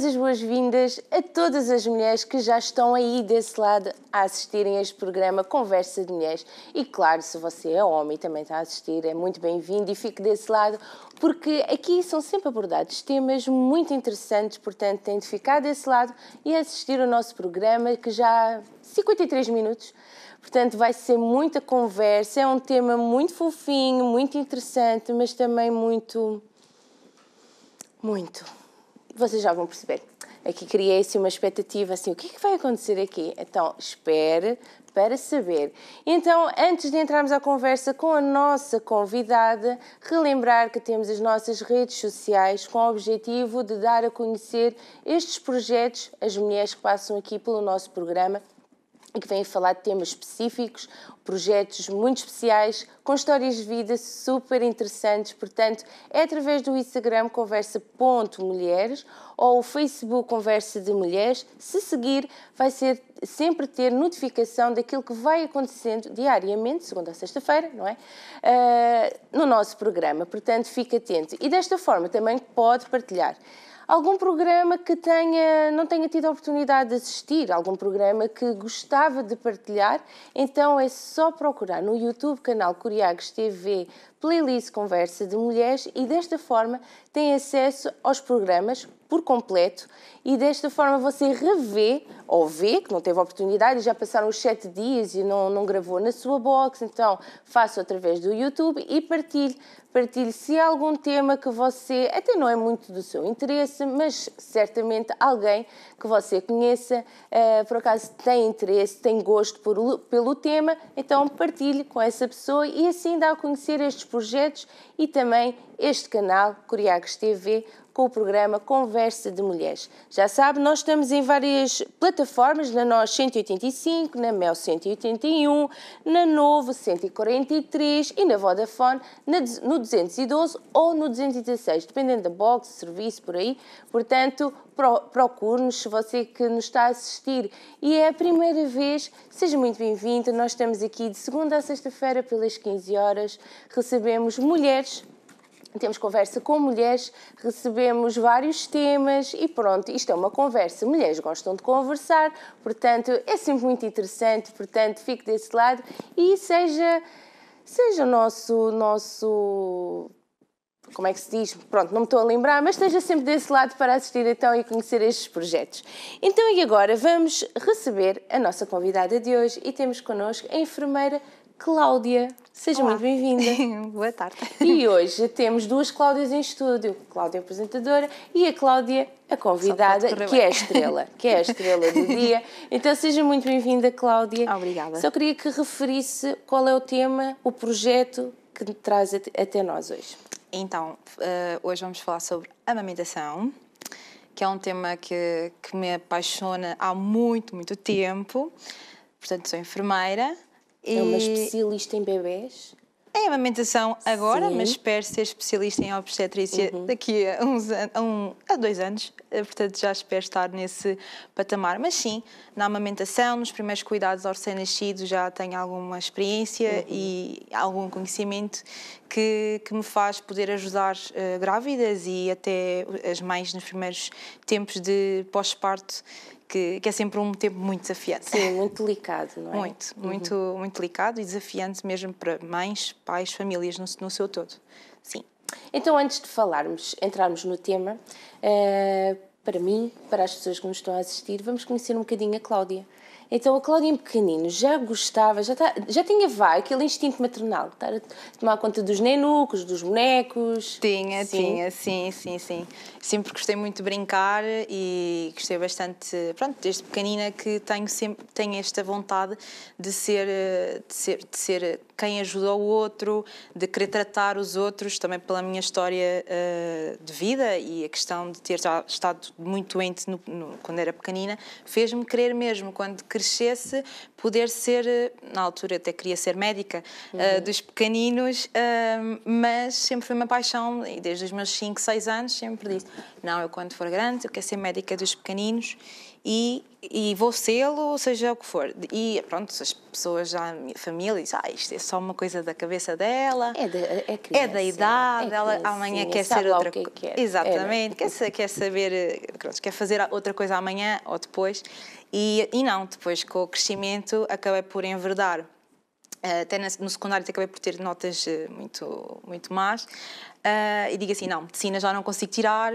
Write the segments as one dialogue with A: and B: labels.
A: damos as boas-vindas a todas as mulheres que já estão aí desse lado a assistirem a este programa Conversa de Mulheres. E claro, se você é homem e também está a assistir, é muito bem-vindo e fique desse lado, porque aqui são sempre abordados temas muito interessantes, portanto, tem de ficar desse lado e assistir o nosso programa que já há 53 minutos. Portanto, vai ser muita conversa. É um tema muito fofinho, muito interessante, mas também muito. Muito vocês já vão perceber. Aqui criei se assim uma expectativa, assim, o que é que vai acontecer aqui? Então, espere para saber. Então, antes de entrarmos à conversa com a nossa convidada, relembrar que temos as nossas redes sociais com o objetivo de dar a conhecer estes projetos, as mulheres que passam aqui pelo nosso programa e que vêm falar de temas específicos, projetos muito especiais, com histórias de vida super interessantes. Portanto, é através do Instagram conversa.mulheres ou o Facebook Conversa de Mulheres. Se seguir, vai ser sempre ter notificação daquilo que vai acontecendo diariamente, segunda a sexta-feira, não é? Uh, no nosso programa. Portanto, fique atento. E desta forma também pode partilhar algum programa que tenha, não tenha tido a oportunidade de assistir, algum programa que gostava de partilhar, então é só procurar no YouTube canal Curiagos TV Playlist Conversa de Mulheres e desta forma tem acesso aos programas por completo e desta forma você revê ou vê que não teve oportunidade já passaram os sete dias e não, não gravou na sua box, então faça através do YouTube e partilhe. Partilhe se há algum tema que você até não é muito do seu interesse, mas certamente alguém que você conheça, uh, por acaso tem interesse, tem gosto por, pelo tema, então partilhe com essa pessoa e assim dá a conhecer estes projetos e também este canal, Curiacos TV, com o programa Conversa de Mulheres. Já sabe, nós estamos em várias plataformas, na NOS 185, na Mel 181, na Novo 143 e na Vodafone na, no 212 ou no 216, dependendo da box, serviço, por aí. Portanto, pro, procure-nos se você que nos está a assistir e é a primeira vez, seja muito bem-vindo. Nós estamos aqui de segunda a sexta-feira pelas 15 horas, recebemos mulheres temos conversa com mulheres, recebemos vários temas e pronto, isto é uma conversa. Mulheres gostam de conversar, portanto, é sempre muito interessante, portanto, fique desse lado e seja seja nosso nosso como é que se diz? Pronto, não me estou a lembrar, mas esteja sempre desse lado para assistir então e conhecer estes projetos. Então e agora vamos receber a nossa convidada de hoje e temos connosco a enfermeira Cláudia Seja Olá. muito bem-vinda. Boa tarde. E hoje temos duas Cláudias em estúdio, Cláudia apresentadora e a Cláudia, a convidada, que é a estrela, que é a estrela do dia. Então seja muito bem-vinda, Cláudia. Obrigada. Só queria que
B: referisse qual é o tema, o projeto que traz até nós hoje. Então, eh, hoje vamos falar sobre amamentação, que é um tema que, que me apaixona há muito, muito tempo. Portanto, sou enfermeira
A: é uma especialista
B: em bebés? Em é amamentação agora, Sim. mas espero ser especialista em obstetrícia uhum. daqui a, uns, a, um, a dois anos, eh, portanto já espero estar nesse patamar. Mas sim, na amamentação, nos primeiros cuidados ao recém-nascido já tenho alguma experiência uhum. e algum conhecimento que, que me faz poder ajudar uh, grávidas e até as mães nos primeiros tempos de pós-parto que, que, é sempre um tempo muito desafiante. Sim, muito delicado, não é? Muito, uhum. muito, muito delicado e desafiante mesmo para mães, pais, famílias no, no seu todo. Sim.
A: Então, antes de falarmos, entrarmos no tema, uh, para mim, para as pessoas que nos estão a assistir, vamos conhecer um bocadinho a Cláudia. Então a Cláudia, em pequenino, já gostava, já, tá, já tinha vai, aquele instinto maternal, estar a tomar conta dos nenucos, dos bonecos.
B: Tinha, sim. tinha, sim, sim, sim. Sempre gostei muito de brincar e gostei bastante, pronto, desde pequenina que tenho sempre tenho esta vontade de ser, eh, de ser, de ser quem ajudou o outro, de querer tratar os outros, também pela minha história uh, de vida e a questão de ter já estado muito doente no, no, quando era pequenina, fez-me querer mesmo, quando crescesse, poder ser, eh, na altura até queria ser médica, eh, uhum. uh, dos pequeninos, uh, mas sempre foi uma paixão, e desde os meus 5, 6 anos sempre disse, não, eu quando for grande, eu quero ser médica dos pequeninos, e, e vou sê-lo, seja o que for. E pronto, as pessoas já, a família, dizem, ah, isto é só uma coisa da cabeça dela, é, de, é, criança, é da idade, é ela amanhã quer ser outra coisa. Que é quer. É, né? Exatamente, quer, quer saber, pronto, quer fazer outra coisa amanhã ou depois. E, e não, depois com o crescimento acabei por enverdar eh, até no secundário acabei por ter notas eh, muito, muito más. Uh, e digo assim: não, medicina já não consigo tirar,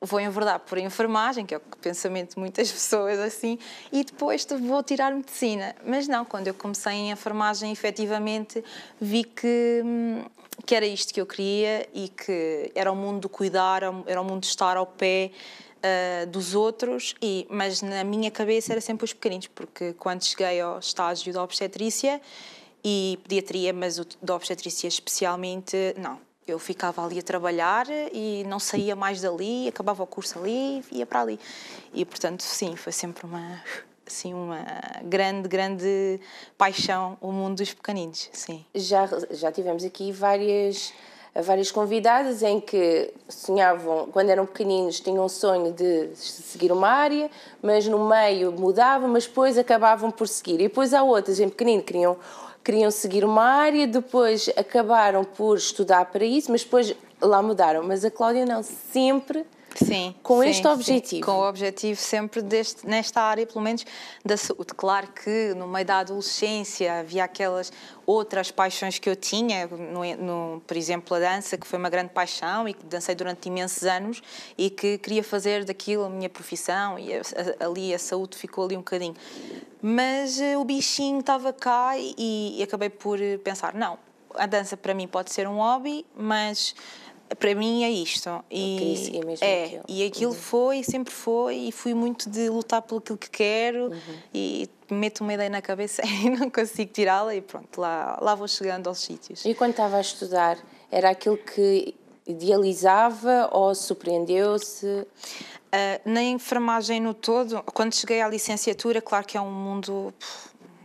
B: vou enverdar por enfermagem, que é o pensamento de muitas pessoas assim, e depois vou tirar medicina. Mas não, quando eu comecei em enfermagem, efetivamente vi que, hum, que era isto que eu queria e que era o mundo do cuidar, era o mundo de estar ao pé. Uh, dos outros, e, mas na minha cabeça era sempre os pequeninos, porque quando cheguei ao estágio da obstetrícia e pediatria, mas o de obstetricia especialmente, não. Eu ficava ali a trabalhar e não saía mais dali, acabava o curso ali e ia para ali. E, portanto, sim, foi sempre uma, assim, uma grande, grande paixão o mundo dos pequeninos, sim.
A: Já, já tivemos aqui várias, várias convidadas em que sonhavam, quando eram pequeninos, tinham o sonho de seguir uma área, mas no meio mudavam, mas depois acabavam por seguir. E depois há outras, em pequenino, queriam queriam seguir uma área, depois acabaram por estudar para isso, mas depois
B: lá mudaram. Mas a Cláudia não, sempre Sim. Com sim, este objetivo. Sim, com o objetivo sempre deste, nesta área, pelo menos, da saúde. Claro que no meio da adolescência havia aquelas outras paixões que eu tinha, no, no, por exemplo, a dança, que foi uma grande paixão e que dancei durante imensos anos e que queria fazer daquilo a minha profissão e a, a, ali a saúde ficou ali um bocadinho. Mas uh, o bichinho estava cá e, e acabei por eh, pensar, não, a dança para mim pode ser um hobby, mas para mim é isto. E, é eu é é mesmo é, aquilo. e aquilo uhum. foi, sempre foi, e fui muito de lutar pelo que quero uhum. e meto uma ideia na cabeça e não consigo tirá-la e pronto, lá, lá vou chegando aos sítios. E quando estava a estudar, era aquilo que idealizava ou surpreendeu-se? Uh, na enfermagem no todo, quando cheguei à licenciatura, claro que é um mundo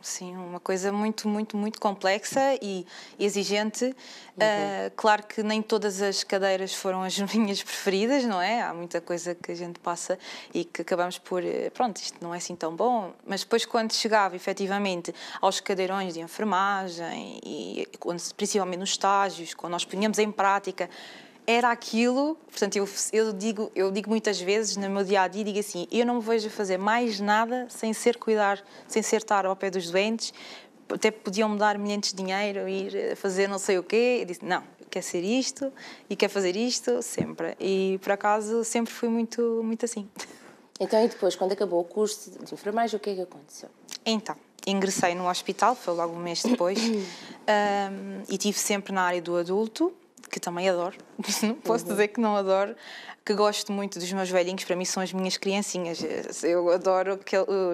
B: sim, uma coisa muito, muito, muito complexa e exigente. Uhum. Uh, claro que nem todas as cadeiras foram as minhas preferidas, não é? Há muita coisa que a gente passa e que acabamos por, eh, pronto, isto não é assim tão bom, mas depois quando chegava efetivamente aos cadeirões de enfermagem e quando, principalmente nos estágios, quando nós punhamos em prática era aquilo, portanto, eu, eu, digo, eu digo muitas vezes no meu dia a dia, digo assim, eu não me vejo a fazer mais nada sem ser cuidar, sem ser estar ao pé dos doentes, até podiam me dar milhões de dinheiro, ir fazer não sei o quê. Eu disse, não, quer ser isto e quer fazer isto sempre. E por acaso sempre fui muito, muito assim. Então, e depois, quando acabou o curso de enfermagem, o que é que aconteceu? Então, ingressei no hospital, foi logo um mês depois, um, e tive sempre na área do adulto que também adoro, não posso uhum. dizer que não adoro, que gosto muito dos meus velhinhos, para mim são as minhas criancinhas. Eu adoro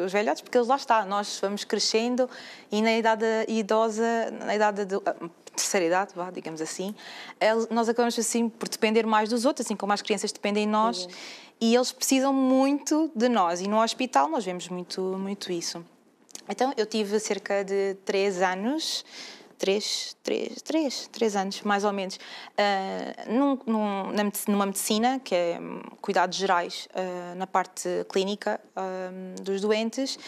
B: os velhotes porque eles lá está, nós vamos crescendo e na idade idosa, na idade de, ah, terceira idade, vá, digamos assim, nós acabamos assim por depender mais dos outros, assim como as crianças dependem de nós uhum. e eles precisam muito de nós e no hospital nós vemos muito, muito isso. Então eu tive cerca de três anos três, três, três, três anos, mais ou menos, uh, num, num, numa medicina, que é hum, cuidados gerais uh, na parte clínica ah, dos doentes,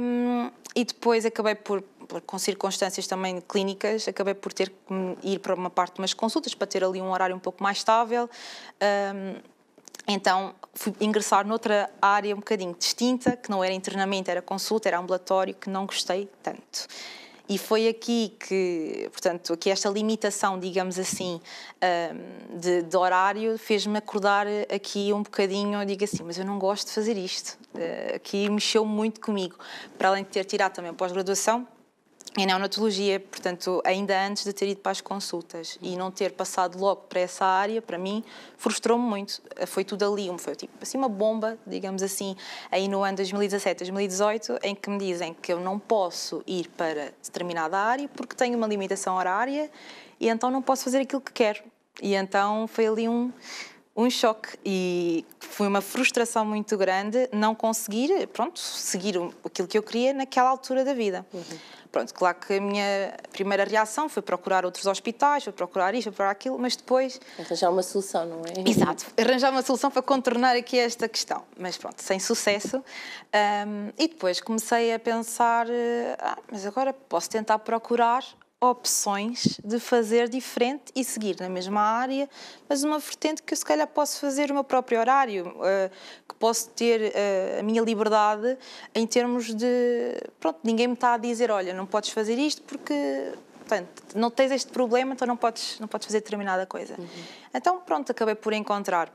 B: um, e depois acabei por, por, com circunstâncias também clínicas, acabei por ter que hum, ir para uma parte de umas consultas para ter ali um horário um pouco mais estável. Um, então fui ingressar noutra área um bocadinho distinta, que não era internamento, era consulta, era ambulatório, que não gostei tanto. E foi aqui que, portanto, que esta limitação, digamos assim, de, de horário fez-me acordar aqui um bocadinho, eu digo assim, mas eu não gosto de fazer isto. Eh, aqui mexeu muito comigo. Para além de ter tirado também a pós-graduação, em neonatologia, portanto, ainda antes de ter ido para as consultas e não ter passado logo para essa área, para mim, frustrou-me muito. Foi tudo ali, foi tipo assim uma bomba, digamos assim, aí no ano 2017, 2018, em que me dizem que eu não posso ir para determinada área porque tenho uma limitação horária e então não posso fazer aquilo que quero. E então foi ali um um choque e foi uma frustração muito grande não conseguir, pronto, seguir aquilo que eu queria naquela altura da vida. Uhum. Pronto, claro que a minha primeira reação foi procurar outros hospitais, foi procurar isto, foi procurar aquilo, mas depois. Arranjar uma solução, não é? Exato, arranjar uma solução para contornar aqui esta questão. Mas pronto, sem sucesso. Um, e depois comecei a pensar: eh, ah, mas agora posso tentar procurar opções de fazer diferente e seguir na mesma área, mas uma vertente que eu se calhar posso fazer o meu próprio horário, eh, que posso ter eh, a minha liberdade em termos de. Pronto, ninguém me está a dizer, olha, não podes fazer isto porque. Portanto, não tens este problema, então não podes, não podes fazer determinada coisa. Uhum. Então, pronto, acabei por encontrar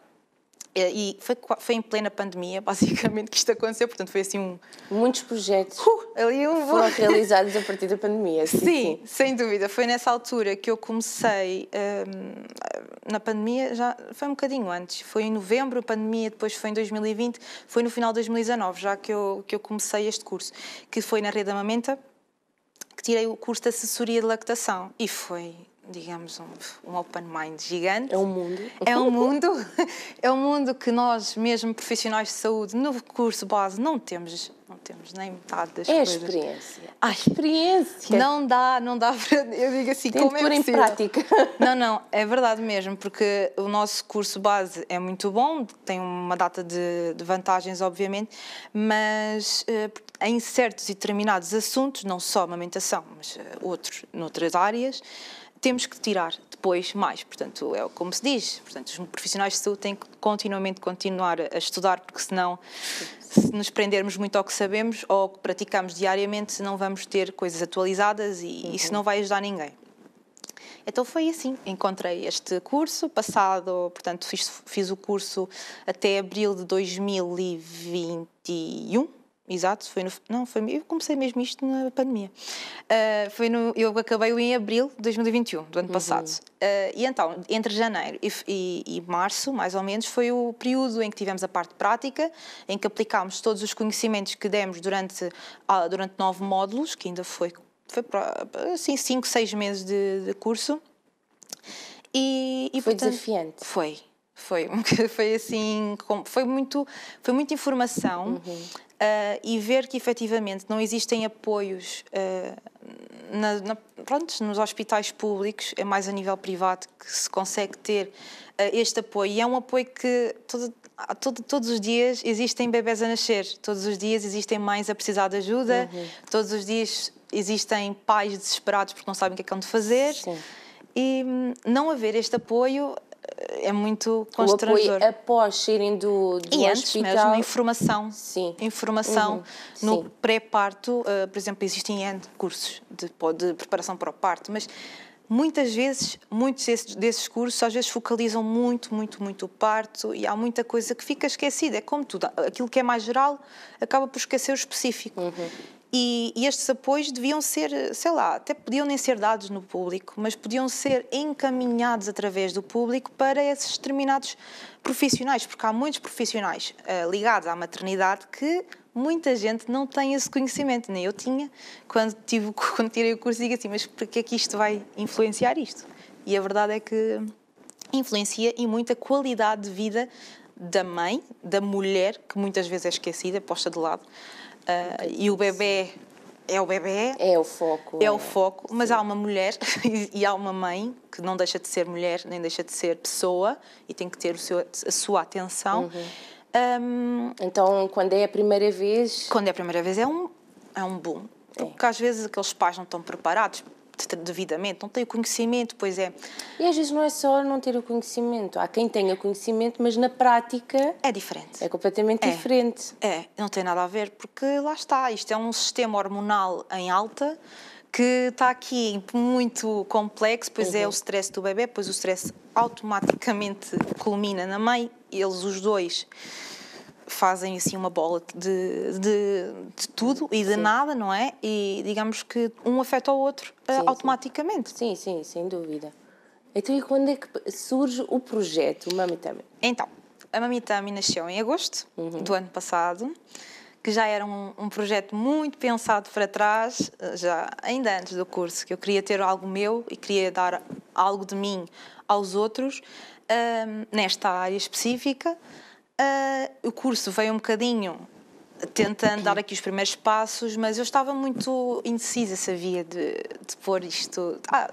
B: é, e foi, foi em plena pandemia, basicamente, que isto aconteceu, portanto foi assim um... Muitos projetos uh, ali eu... foram realizados a partir da pandemia. Sim, sim, sem dúvida. Foi nessa altura que eu comecei, um, na pandemia, já foi um bocadinho antes, foi em novembro, a pandemia, depois foi em 2020, foi no final de 2019 já que eu, que eu comecei este curso, que foi na Rede Amamenta, que tirei o curso de assessoria de lactação e foi digamos, um, um, open mind gigante. É um mundo. É um mundo. é um mundo que nós, mesmo profissionais de saúde, no curso base, não temos, não temos nem metade das é coisas. É experiência. a experiência. Não dá, não dá para... Eu digo assim, como é que em prática. Não, não, é verdade mesmo, porque o nosso curso base é muito bom, tem uma data de, de vantagens, obviamente, mas eh, em certos e determinados assuntos, não só amamentação, mas eh, outros, noutras áreas, temos que tirar depois mais. Portanto, é como se diz, portanto, os profissionais de saúde têm que continuamente continuar a estudar, porque senão, se nos prendermos muito ao que sabemos ou ao que praticamos diariamente, não vamos ter coisas atualizadas e uhum. isso não vai ajudar ninguém. Então foi assim, encontrei este curso, passado, portanto, fiz, fiz o curso até abril de 2021 Exato, foi no. Não, foi, eu comecei mesmo isto na pandemia. Uh, foi no, eu acabei em abril de 2021, do ano uhum. passado. Uh, e então, entre janeiro e, e, e, março, mais ou menos, foi o período em que tivemos a parte prática, em que aplicámos todos os conhecimentos que demos durante, ah, durante nove módulos, que ainda foi, foi assim, cinco, seis meses de, de curso. E, e foi portanto, desafiante. Foi, foi, foi assim, foi muito, foi muita informação uhum. uh, e ver que efetivamente não existem apoios uh, na, na, pronto, nos hospitais públicos, é mais a nível privado que se consegue ter uh, este apoio. E é um apoio que todo, todo, todos os dias existem bebés a nascer, todos os dias existem mães a precisar de ajuda, uhum. todos os dias existem pais desesperados porque não sabem o que é que hão de fazer. Sim. E hum, não haver este apoio é muito constrangedor. O apoio após saírem do, do e antes hospital. mesmo, informação. Sim. Informação uhum. no pré-parto, uh, por exemplo, existem cursos de, de preparação para o parto, mas muitas vezes, muitos desses, desses, cursos às vezes focalizam muito, muito, muito o parto e há muita coisa que fica esquecida. É como tudo, aquilo que é mais geral acaba por esquecer o específico. Uhum. E, e, estes apoios deviam ser, sei lá, até podiam nem ser dados no público, mas podiam ser encaminhados através do público para esses determinados profissionais, porque há muitos profissionais uh, ligados à maternidade que muita gente não tem esse conhecimento, nem eu tinha, quando, tive, quando tirei o curso, digo assim, mas para que é que isto vai influenciar isto? E a verdade é que influencia e muito a qualidade de vida da mãe, da mulher, que muitas vezes é esquecida, posta de lado, Uh, e o bebê é o bebê. É o foco. É o é. foco, mas sim. há uma mulher e, há uma mãe que não deixa de ser mulher, nem deixa de ser pessoa e tem que ter seu, a sua atenção. Uhum. Um, então, quando é a primeira vez. Quando é a primeira vez, é um, é um boom. É. Porque às vezes aqueles pais não estão preparados devidamente, não tem o conhecimento, pois é.
A: E às vezes não é só não ter o conhecimento. Há quem
B: tenha conhecimento, mas na prática. É diferente. É completamente é. diferente. É, não tem nada a ver, porque lá está. Isto é um sistema hormonal em alta que está aqui muito complexo, pois é uhum. é o stress do bebê, pois o stress automaticamente culmina na mãe, eles os dois fazem assim uma bola de, de, de tudo e de sim. nada, não é? E digamos que um afeta o outro eh, sim, automaticamente. Sim. sim, sem dúvida. Então, e quando é que surge o projeto Mamitami? Então, a Mamitami nasceu em agosto uhum. do ano passado, que já era um, um, projeto muito pensado para trás, eh, já ainda antes do curso, que eu queria ter algo meu e queria dar algo de mim aos outros um, ehm, nesta área específica. Uh, o curso veio um bocadinho tentando dar aqui os primeiros passos, mas eu estava muito indecisa, sabia, de, de pôr isto. Ah,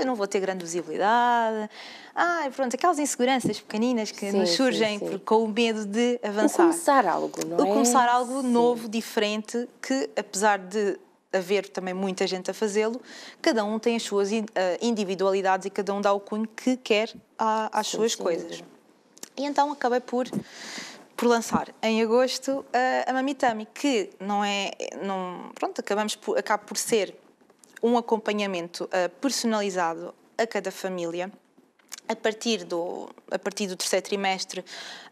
B: eu não vou ter grande visibilidade. Ah, pronto, aquelas inseguranças pequeninas que sim, nos surgem sim, sim. com o medo de avançar. começar algo, não é? começar algo novo, diferente, que apesar de haver também muita gente a fazê-lo, cada um tem as suas ah, individualidades e cada um dá o cunho que quer às suas coisas. E então acabei por por lançar em agosto a Mamitami, que não é, não, pronto, acabamos por, acaba por ser um acompanhamento eh, personalizado a cada família a partir do a partir do terceiro trimestre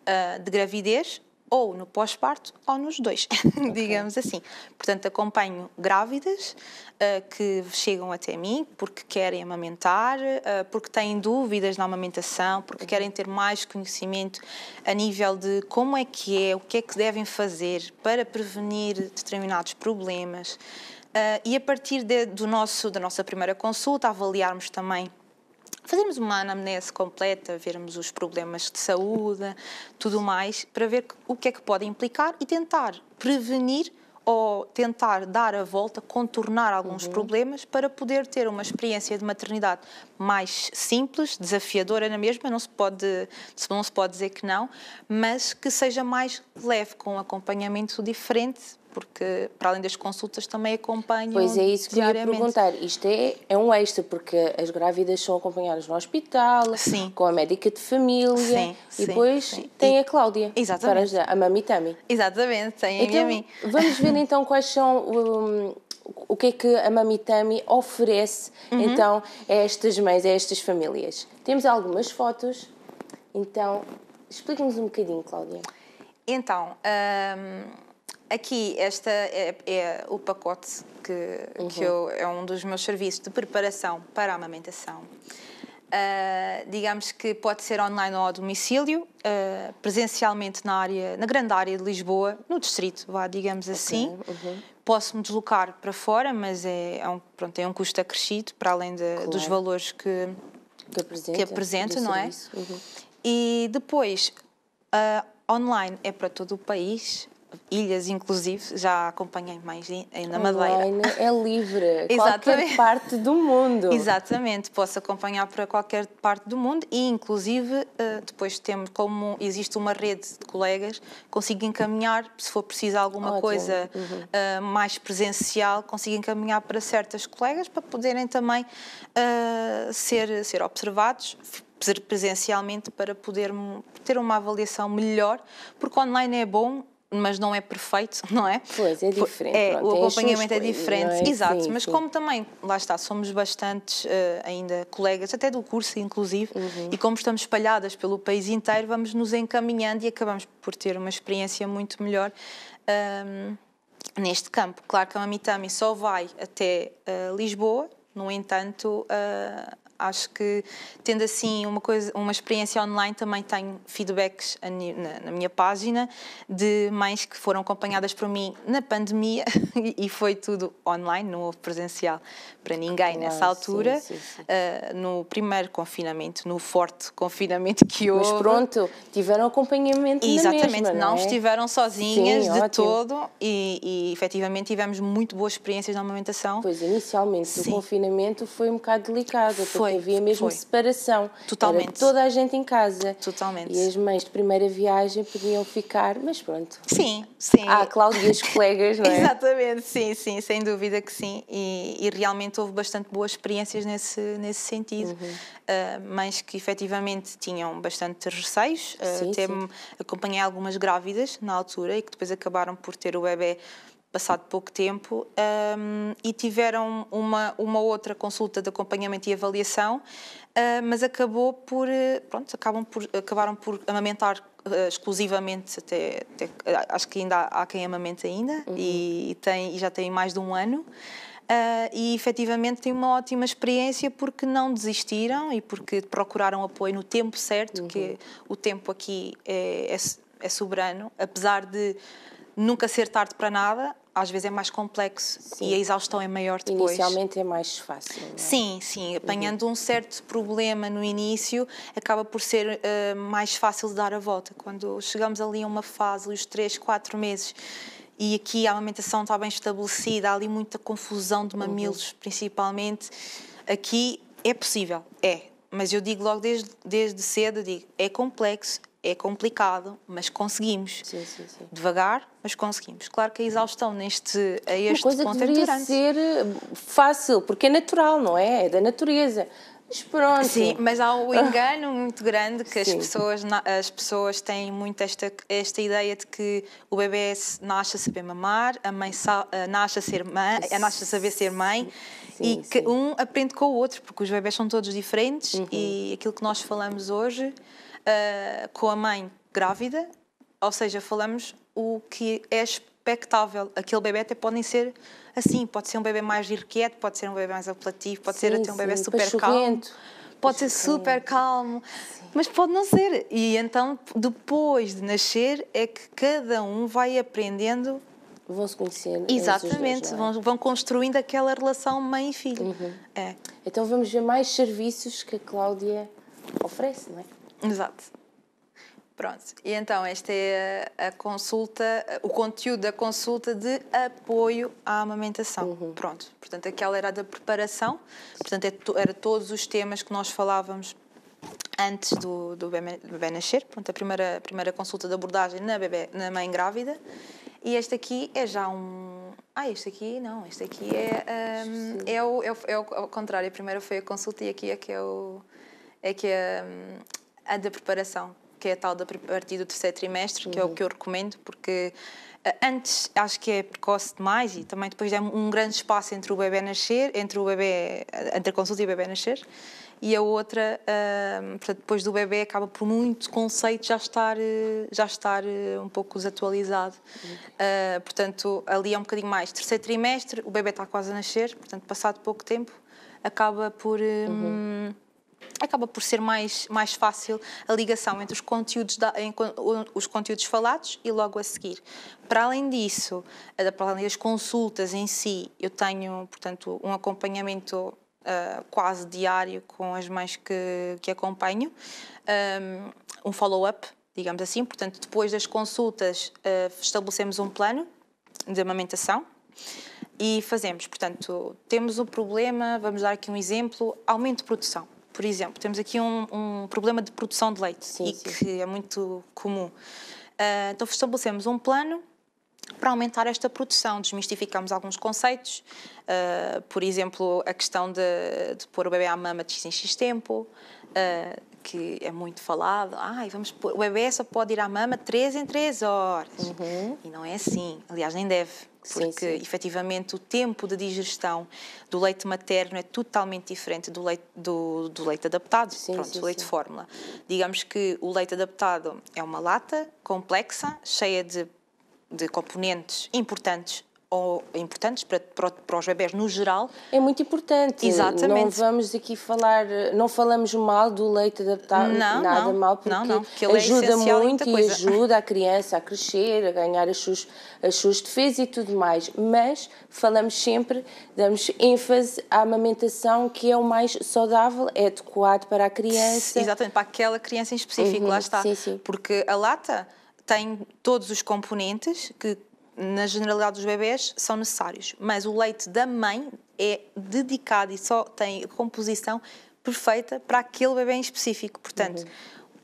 B: eh, de gravidez ou no pós-parto ou nos dois, okay. digamos assim. Portanto, acompanho grávidas uh, que chegam até mim porque querem amamentar, uh, porque têm dúvidas na amamentação, porque uhum. querem ter mais conhecimento a nível de como é que é, o que é que devem fazer para prevenir determinados problemas. Uh, e a partir de, do nosso, da nossa primeira consulta, avaliarmos também fazermos uma anamnese completa, vermos os problemas de saúde, tudo mais, para ver o que é que pode implicar e tentar prevenir ou tentar dar a volta, contornar alguns uhum. problemas para poder ter uma experiência de maternidade mais simples, desafiadora na mesma, não se pode não se pode dizer que não, mas que seja mais leve com um acompanhamento diferente porque para além das consultas também acompanham Pois é isso que eu ia perguntar. Isto
A: é, é um extra, porque as grávidas são acompanhadas no hospital, sim. com a médica de família, sim, e depois sim. tem e, a Cláudia exatamente. para ajudar, a Mami Tami.
B: Exatamente, tem então, a mim.
A: Vamos ver então quais são... Um, o que é que a Mamitami oferece uhum. então a estas mães, a estas famílias? Temos algumas fotos, então explica-nos um bocadinho, Cláudia.
B: Então, hum, aqui esta é, é o pacote que, uhum. que eu, é um dos meus serviços de preparação para a amamentação. Uh, digamos que pode ser online ou a domicílio, uh, presencialmente na área, na grande área de Lisboa, no distrito, vá, digamos okay. assim. Uhum. Posso me deslocar para fora, mas é, é, um, pronto, é um custo acrescido para além de, claro. dos valores que, que apresenta, que apresenta não é? Uhum. E depois, uh, online é para todo o país, ilhas, inclusive, já acompanhei mais na Madeira. Online
A: é livre, qualquer
B: parte do mundo. Exatamente, posso acompanhar para qualquer parte do mundo e, inclusive, eh, depois temos, como existe uma rede de colegas, consigo encaminhar, se for preciso alguma Ótimo. coisa uhum. Eh, mais presencial, consigo encaminhar para certas colegas para poderem também uh, ser, ser observados, presencialmente para poder ter uma avaliação melhor, porque online é bom, mas não é perfeito, não é? Pois, é diferente. É, pronto, o é acompanhamento é, é diferente, é? exato. Sim, mas sim. como também, lá está, somos bastantes uh, ainda colegas, até do curso, inclusive, uhum. e como estamos espalhadas pelo país inteiro, vamos nos encaminhando e acabamos por ter uma experiência muito melhor. Um, ehm, neste campo, claro que a Mamitami só vai até uh, Lisboa, no entanto, uh, Acho que tendo assim uma coisa, uma experiência online, também tenho feedbacks a, na, na, minha página de mães que foram acompanhadas por mim na pandemia e foi tudo online, não houve presencial para ninguém claro, ah, nessa altura. Sim, sim, sim. Uh, ah, no primeiro confinamento, no forte confinamento que houve. Mas pronto,
A: tiveram acompanhamento Exatamente, mesma, não, não é? estiveram sozinhas de ótimo. todo
B: e, e efetivamente tivemos muito boas experiências na amamentação. Pois, inicialmente o confinamento foi um bocado delicado. Foi foi, havia mesmo foi. separação. Totalmente. Era toda a gente em casa. Totalmente. E as mães de primeira viagem podiam ficar, mas pronto. Sim, sim. Ah, Cláudia e os colegas, não é? Exatamente, sim, sim, sem dúvida que sim. E, e realmente houve bastante boas experiências nesse, nesse sentido. Uhum. Uh, mães que efetivamente tinham bastante receios. Uh, sim, até sim. acompanhei algumas grávidas na altura e que depois acabaram por ter o bebê passado pouco tempo, um, e tiveram uma, uma outra consulta de acompanhamento e avaliação, uh, mas acabou por, eh, pronto, acabam por, acabaram por amamentar uh, exclusivamente, até, até, ah, acho que ainda há, há quem amamente ainda, uhum. e, e, tem, e já tem mais de um ano. Uh, e efetivamente tem uma ótima experiência porque não desistiram e porque procuraram apoio no tempo certo, uhum. que o tempo aqui é, é, é soberano, apesar de nunca ser tarde para nada, às vezes é mais complexo sim. e a exaustão é maior depois. Inicialmente é mais fácil. É? Sim, sim. Uhum. Apanhando uhum. um certo problema no início, acaba por ser uh, mais fácil de dar a volta. Quando chegamos ali a uma fase, os 3, 4 meses, e aqui a amamentação está bem estabelecida, há ali muita confusão de mamilos, uhum. principalmente, aqui é possível, é. Mas eu digo logo desde, desde cedo, digo, é complexo, é complicado, mas conseguimos. Sim, sim, sim. Devagar, mas conseguimos. Claro que a exaustão neste, a este Uma coisa ponto que é deveria é ser eh, fácil, porque é natural, não é? É da natureza. Mas pronto. Sim, mas há um engano muito grande que as pessoas, as pessoas têm muito esta, esta ideia de que o bebê nasce a saber mamar, a mãe sa, nasce a ser mãe, a nasce a saber ser mãe. Sim, e que um aprende com o outro, porque os bebés são todos diferentes uhum. e aquilo que nós falamos hoje uh, com a mãe grávida, ou seja, falamos o que é expectável. Aquele bebê até podem ser assim, pode ser um bebê mais irrequieto, pode ser um bebê mais apelativo, pode sim, ser até um bebê sim, super calmo. Pode ser super calmo, mas pode não ser. E então, depois de nascer, é que cada um vai aprendendo vão se conhecendo. Exatamente, dois, é? vão, vão construindo aquela relação mãe e filho. Uhum. É. Então vamos ver mais serviços que a Cláudia oferece, não é? Exato. Pronto, e então esta é a, consulta, o conteúdo da consulta de apoio à amamentação. Uhum. Pronto, portanto aquela era da preparação, portanto é era todos os temas que nós falávamos antes do, do bebê, nascer, Pronto, a primeira, a primeira consulta de abordagem na, bebê, na mãe grávida e este aqui é já um. Ah, este aqui não, este aqui é, um, é, o, é, o, é o contrário. A primeira foi a consulta e aqui é que é o. É que é, hum, a da preparação, que é a tal da, partir do terceiro trimestre, que uhum. é o uhum. que eu recomendo, porque eh, antes acho que é precoce demais e também depois é um grande espaço entre o bebê nascer, entre o bebê, entre a consulta e o bebê nascer, e a outra, ehm, portanto, depois do bebê acaba por muito conceito já estar, eh, já estar eh, um pouco desatualizado. Uhum. Uh, portanto, ali é um bocadinho mais. Terceiro trimestre, o bebê está quase a nascer, portanto, passado pouco tempo, acaba por... Ehm, uhum acaba por ser mais, mais fácil a ligação entre os conteúdos, da, em, os conteúdos falados e logo a seguir. Para além disso, eh, para além das consultas em si, eu tenho, portanto, um acompanhamento uh, quase diário com as mães que, que acompanho, um, ehm, um follow-up, digamos assim. Portanto, depois das consultas, uh, estabelecemos um plano de amamentação e fazemos, portanto, temos um problema, vamos dar aqui um exemplo, aumento de produção por exemplo, temos aqui um, um problema de produção de leite sim, e sim. que é muito comum. Uh, então estabelecemos um plano para aumentar esta produção, desmistificamos alguns conceitos, uh, por exemplo, a questão de, de, pôr o bebê à mama de x em x tempo, uh, que é muito falado, ah, vamos pôr, o bebê só pode ir à mama 3 em 3 horas, uhum. e não é assim, aliás, nem deve porque sim, sim. efetivamente o tempo de digestão do leite materno é totalmente diferente do leite, do, do leite adaptado, sim, pronto, sim, leite sim. fórmula. Digamos que o leite adaptado é uma lata complexa, cheia de, de componentes importantes ou importantes para, para, os bebés no geral. É
A: muito importante.
B: Exatamente. Não vamos
A: aqui falar, não falamos mal do leite adaptado, não, nada não, mal, porque
B: não, não, ele é ajuda é muito e ajuda
A: a criança a crescer, a ganhar as suas, as suas defesas e tudo mais. Mas falamos sempre, damos ênfase à amamentação, que é o mais saudável, é adequado para a criança. Exatamente, para aquela criança em específico, uhum, lá está. Sim, sim.
B: Porque a lata tem todos os componentes que na generalidade dos bebés, são necessários. Mas o leite da mãe é dedicado e só tem composição perfeita para aquele bebê em específico. Portanto, uhum.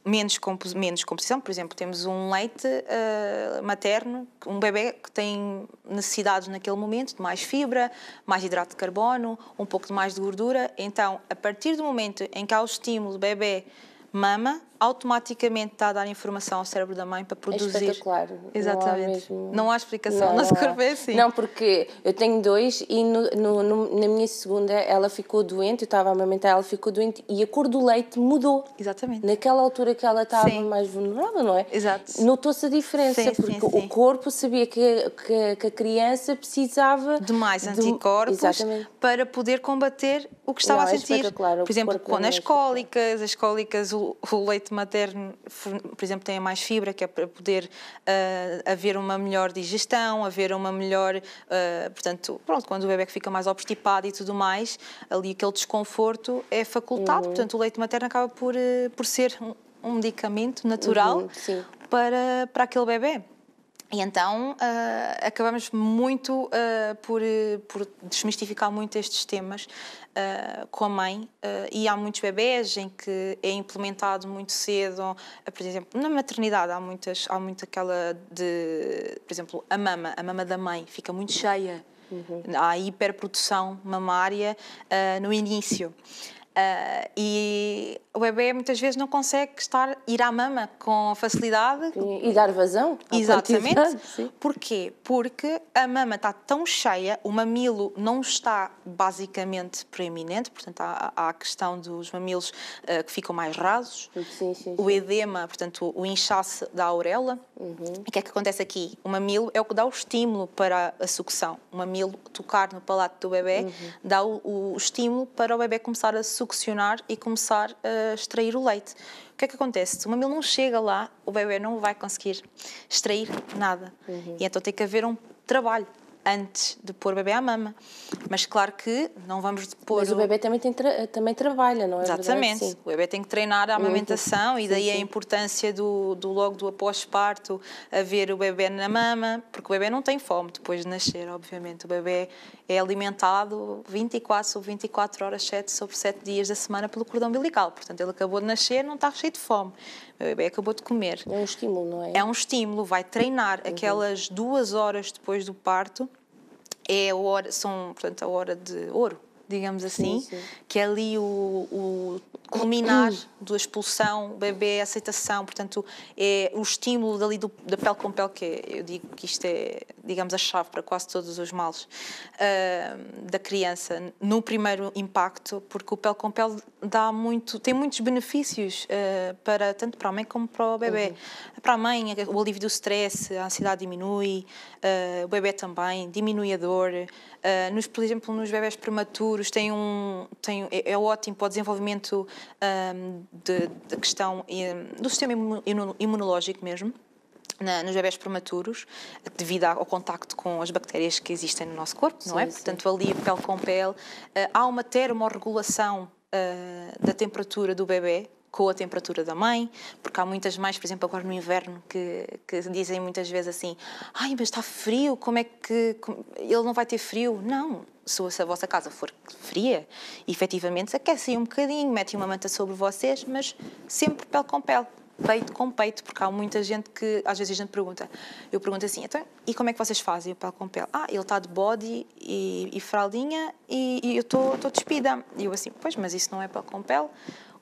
B: menos, compos menos composição. Por exemplo, temos um leite uh, materno, um bebê que tem necessidades naquele momento de mais fibra, mais hidrato de carbono, um pouco de mais de gordura. Então, a partir do momento em que há o estímulo, do bebê mama, automaticamente está a dar informação ao cérebro da mãe para é produzir. É espetacular. Exatamente. Não há, mesmo... não há explicação, não, o nosso não corpo
A: é assim. Não, porque eu tenho dois e no, no, no, na minha segunda ela ficou doente, eu estava a amamentar, ela ficou doente e a cor do leite mudou. Exatamente. Naquela altura que ela estava sim. mais vulnerável, não é? Exato. Notou-se a diferença, sim, porque sim, o corpo sabia que, que,
B: que, a criança precisava... De mais anticorpos para poder combater o que estava não, a sentir. É espetacular. Por exemplo, quando é as cólicas, as cólicas, o, o leite leite materno, por exemplo, tem mais fibra, que é para poder uh, haver uma melhor digestão, haver uma melhor. Uh, portanto, pronto, quando o bebê fica mais obstipado e tudo mais, ali aquele desconforto é facultado. Uhum. Portanto, o leite materno acaba por, ah, por ser um, um medicamento natural uhum, para, para aquele bebê. E então uh, acabamos muito uh, por, por, desmistificar muito estes temas uh, com a mãe. e há muitos bebés em que é implementado muito cedo, por exemplo, na maternidade há, muitas, há muito aquela de, por exemplo, a mama, a mama da mãe fica muito cheia. Uhum. Há hiperprodução mamária no início. Uh, e o bebê muitas vezes não consegue estar, ir à mama com facilidade. E, e dar vazão. Exatamente. Porquê? Porque a mama está tão cheia, o mamilo não está basicamente preeminente portanto há, há a questão dos mamilos uh, que ficam mais rasos, sim, sim, sim. o edema, portanto o inchaço da auréola. Uhum. E o que é que acontece aqui? O mamilo é o que dá o estímulo para a sucção. O mamilo tocar no palato do bebê uhum. dá o, o estímulo para o bebê começar a sucção succionar e começar a extrair o leite. O que é que acontece? Se o mamilo não chega lá, o bebê não vai conseguir extrair nada. Uhum. E então tem que haver um trabalho antes de pôr o bebê à mama. Mas claro que não vamos pôr... Mas o, o... bebê
A: também, tem tra... também trabalha, não é Exatamente. Verdade?
B: O bebê tem que treinar a uhum. amamentação uhum. e daí sim, sim. a importância do, do logo do após-parto a ver o bebê na mama, porque o bebê não tem fome depois de nascer, obviamente. O bebê é alimentado 24 sobre 24 horas, 7 sobre 7 dias da semana pelo cordão umbilical. Portanto, ele acabou de nascer, não está cheio de fome. O bebê acabou de comer. É um estímulo, não é? É um estímulo, vai treinar. Uhum. Aquelas duas horas depois do parto, é a hora, são, portanto, a hora de ouro digamos assim, sim, sim. que é ali o, o culminar da expulsão, bebê, aceitação, portanto, é o estímulo dali do, da pele com pele, que é, eu digo que isto é, digamos, a chave para quase todos os males uh, da criança, no primeiro impacto, porque o pele com pele dá muito, tem muitos benefícios uh, para, tanto para a mãe como para o bebê. Uhum. Para a mãe, o alívio do stress, a ansiedade diminui, uh, o bebê também, diminui a dor, nos, por exemplo, nos bebés prematuros, seguros tem um, tem, é, é ótimo para o desenvolvimento um, da de, de questão do sistema imunológico mesmo. Na, nos bebés prematuros, devido ao contacto com as bactérias que existem no nosso corpo, não é? Sim. Portanto, ali, pele com pele, ah, há uma termorregulação uh, ah, da temperatura do bebê, com a temperatura da mãe, porque há muitas mães, por exemplo, agora no inverno, que, que dizem muitas vezes assim: ai, mas está frio, como é que. Como, ele não vai ter frio? Não, se a vossa casa for fria, efetivamente se aquecem um bocadinho, metem uma manta sobre vocês, mas sempre pele com pele peito com peito, porque há muita gente que às vezes a gente pergunta. Eu pergunto assim, então, e como é que vocês fazem o pele com pele? Ah, ele está de body e, e fraldinha e, e eu estou despida. E eu assim, pois, mas isso não é pele com pele.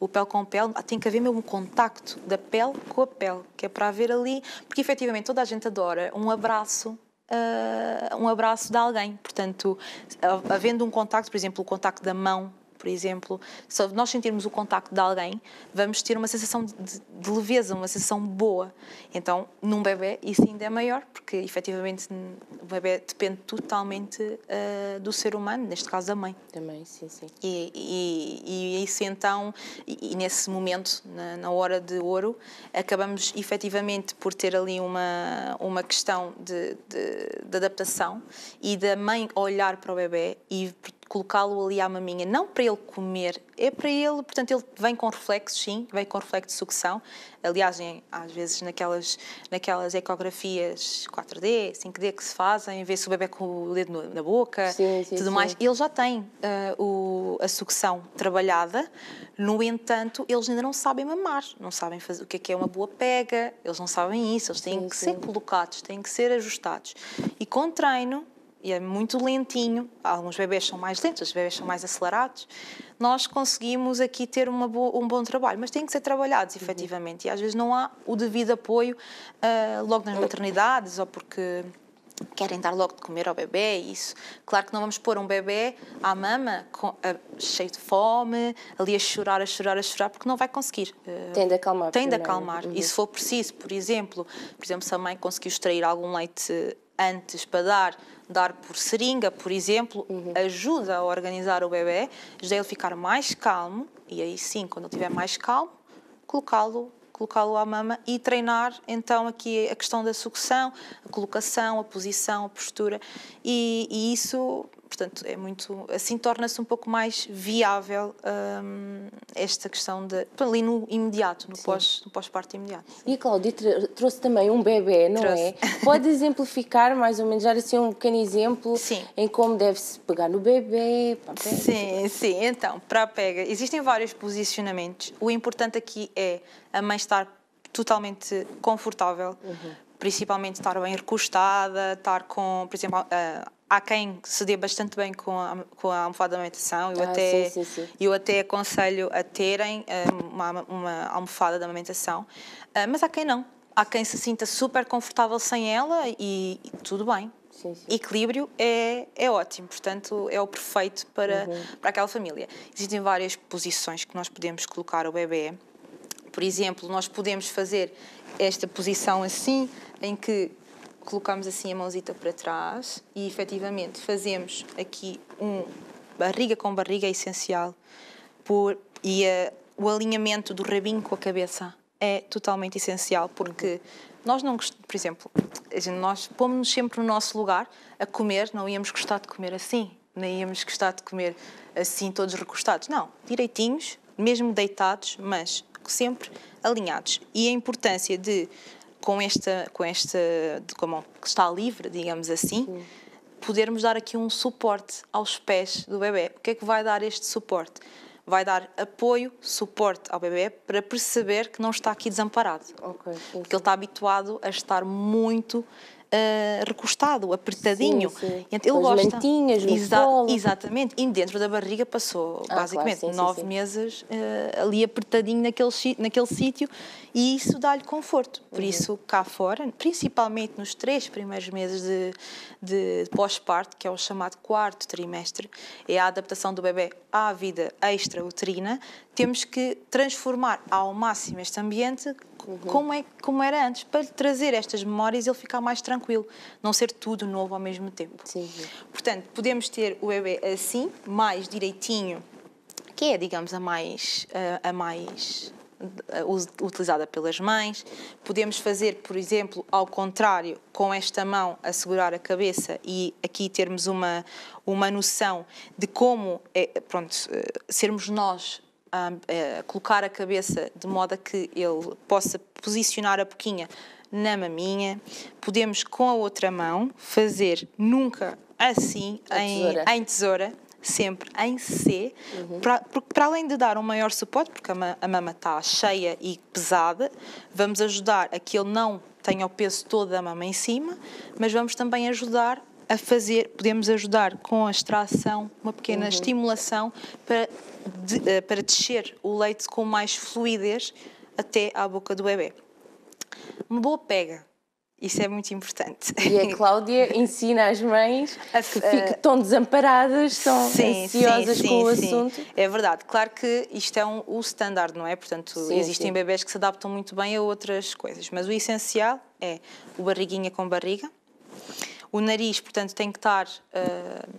B: O pele com pele, ah, tem que haver mesmo um contacto da pele com a pele, que é para haver ali, porque efetivamente toda a gente adora um abraço, uh, um abraço de alguém. Portanto, havendo um contacto, por exemplo, o contacto da mão por exemplo, se nós sentirmos o contacto de alguém, vamos ter uma sensação de, de leveza, uma sensação boa. Então, num bebê, isso ainda é maior, porque efetivamente o bebê depende totalmente uh, do ser humano, neste caso da mãe. Da mãe, sim, sim. E, e, e isso então, e, e nesse momento, na, na, hora de ouro, acabamos efetivamente por ter ali uma, uma questão de, de, de adaptação e da mãe olhar para o bebê e colocá-lo ali à maminha, não para ele comer, é para ele, portanto, ele vem com reflexos, sim, vem com reflexo de sucção. Aliás, em, às vezes naquelas, naquelas ecografias 4D, 5D que se fazem, vê-se o bebê com o dedo no, na boca, sim, sim, tudo sim. mais. Ele já tem uh, o, a sucção trabalhada, no entanto, eles ainda não sabem mamar, não sabem fazer, o que é que é uma boa pega, eles não sabem isso, eles têm que ser colocados, têm que ser ajustados. E com treino, e é muito lentinho, alguns bebés são mais lentos, os bebés são mais acelerados, nós conseguimos aqui ter um bom trabalho, mas têm que ser trabalhados, uhum. efetivamente, e às vezes não há o devido apoio uh, logo nas maternidades ou porque querem dar logo de comer ao bebê, isso. Claro que não vamos pôr um bebê à mama com, uh, cheio de fome, ali a chorar, a chorar, a chorar, porque não vai conseguir. Uh, tem de acalmar. Tem de acalmar. Uhum. E se for preciso, por exemplo, por exemplo, se a mãe conseguiu extrair algum leite antes para dar, dar por seringa, por exemplo, uhum. ajuda a organizar o bebê, ajuda ele ficar mais calmo e aí sim, quando ele estiver mais calmo, colocá-lo colocá-lo à mama e treinar então aqui a questão da sucção, a colocação, a posição, a postura e, e isso Portanto, é muito. Assim torna-se um pouco mais viável hum, esta questão de. ali no imediato, no pós-parto pós imediato.
A: E a Cláudia trouxe também um bebê, não é? trouxe. é? Pode exemplificar mais ou menos, dar assim um
B: pequeno exemplo sim. em como deve-se pegar no
A: bebê,
B: para a Sim, sim. Então, para a pega, existem vários posicionamentos. O importante aqui é a mãe estar totalmente confortável. Uhum principalmente estar bem recostada, estar com, por exemplo, a, há quem se dê bastante bem com a, com a almofada de amamentação. Eu, ah, até, sim, sim, sim. eu até aconselho a terem hum, uma, uma almofada de amamentação, ah, mas há quem não. Há quem se sinta super confortável sem ela e, e tudo bem. Equilíbrio é, é ótimo, portanto, é o perfeito para, uhum. para aquela família. Existem várias posições que nós podemos colocar o bebê. Por exemplo, nós podemos fazer esta posição assim, em que colocamos assim a mãozita para trás e efetivamente fazemos aqui um barriga com barriga é essencial por, e eh, o alinhamento do rabinho com a cabeça é totalmente essencial porque nós não gostamos por exemplo nós pomos-nos sempre no nosso lugar a comer não íamos gostar de comer assim nem íamos gostar de comer assim todos recostados não direitinhos mesmo deitados mas sempre alinhados e a importância de com esta, com esta de a que está livre, digamos assim, Sim. podermos dar aqui um suporte aos pés do bebê. O que é que vai dar este suporte? vai dar apoio, suporte ao bebê para perceber que não está aqui desamparado. Okay, porque ele está habituado a estar muito uh, recostado, apertadinho. Sim, sim. Então, ele Com gosta. As mantinhas, Exa Exatamente. E dentro da barriga passou, ah, basicamente, claro, sim, nove meses uh, ali apertadinho naquele, naquele sítio e isso dá-lhe conforto. Por uhum. isso, cá fora, principalmente nos três primeiros meses de, de pós-parto, que é o chamado quarto trimestre, é a adaptação do bebê à vida extra uterina temos que transformar ao máximo este ambiente uhum. como, é, como era antes, para trazer estas memórias e ele ficar mais tranquilo, não ser tudo novo ao mesmo tempo. Sim. Portanto, podemos ter o bebê assim, mais direitinho, que é, digamos, a mais, a, eh, a mais eh, utilizada pelas mães. Podemos fazer, por exemplo, ao contrário, com esta mão a segurar a cabeça e aqui termos uma, uma noção de como, é, pronto, sermos nós a, ah, a eh, colocar a cabeça de modo a que ele possa posicionar a boquinha na maminha. Podemos com a outra mão fazer nunca assim em tesoura. em tesoura. sempre em C, uhum. para, para além de dar um maior suporte, porque a, ma, a mama está cheia e pesada, vamos ajudar a que ele não tenha o peso todo da mama em cima, mas vamos também ajudar a fazer, podemos ajudar com a extração, uma pequena uhum. estimulação para, de, eh, para descer o leite com mais fluidez até à boca do bebê. Uma boa pega. Isso é muito importante. E a Cláudia
A: ensina as mães a, que eh, ficam tão desamparadas, tão sim, ansiosas sim, sim, com o assunto.
B: É verdade. Claro que isto é um, o standard, não é? Portanto, existem bebés que se adaptam muito bem a outras coisas, mas o essencial é o barriguinha com barriga, o nariz, portanto, tem que estar. Uh,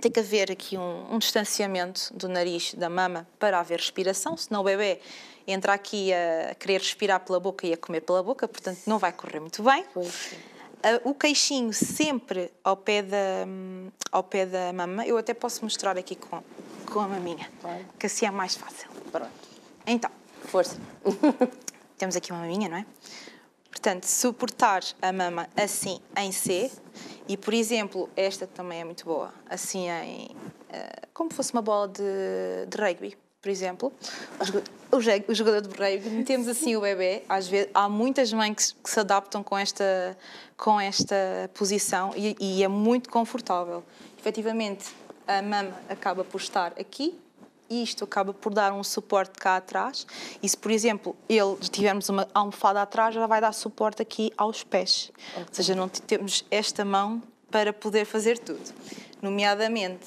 B: tem que haver aqui um, um, distanciamento do nariz da mama para haver respiração, senão o bebê entra aqui a querer respirar pela boca e a comer pela boca, portanto não vai correr muito bem. Ah, o queixinho sempre ao pé da, ao pé da mama. Eu até posso mostrar aqui com, com a maminha, que assim é mais fácil. Pronto. Então. Força. Temos aqui uma maminha, não é? Portanto, suportar a mama assim em C, e por exemplo, esta também é muito boa, assim em. Eh, como fosse uma bola de, de rugby, por exemplo. O jogador, o jogador de rugby, metemos assim o bebê, às vezes, há muitas mães que, que se adaptam com esta, com esta posição e, e é muito confortável. Efetivamente, a mama acaba por estar aqui e isto acaba por dar um suporte cá atrás. E se, por exemplo, ele tivermos uma almofada atrás, ela vai dar suporte aqui aos pés. Okay. Ou seja, não temos esta mão para poder fazer tudo. Nomeadamente,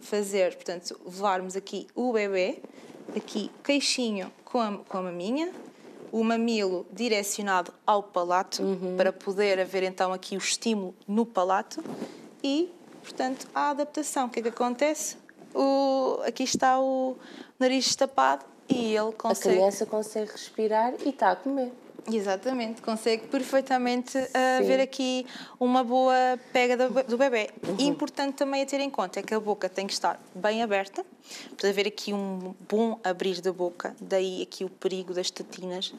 B: fazer, portanto, levarmos aqui o bebê, aqui queixinho com a, com a maminha, o mamilo direcionado ao palato, uhum. para poder haver então aqui o estímulo no palato e, portanto, a adaptação. O que é que acontece? o, aqui está o nariz tapado e ele consegue. A criança consegue respirar e está a comer. Exatamente, consegue perfeitamente uh, ver aqui uma boa pega do, do bebê. Uhum. importante também a ter em conta é que a boca tem que estar bem aberta, para haver aqui um bom abrir da boca, daí aqui o perigo das tetinas,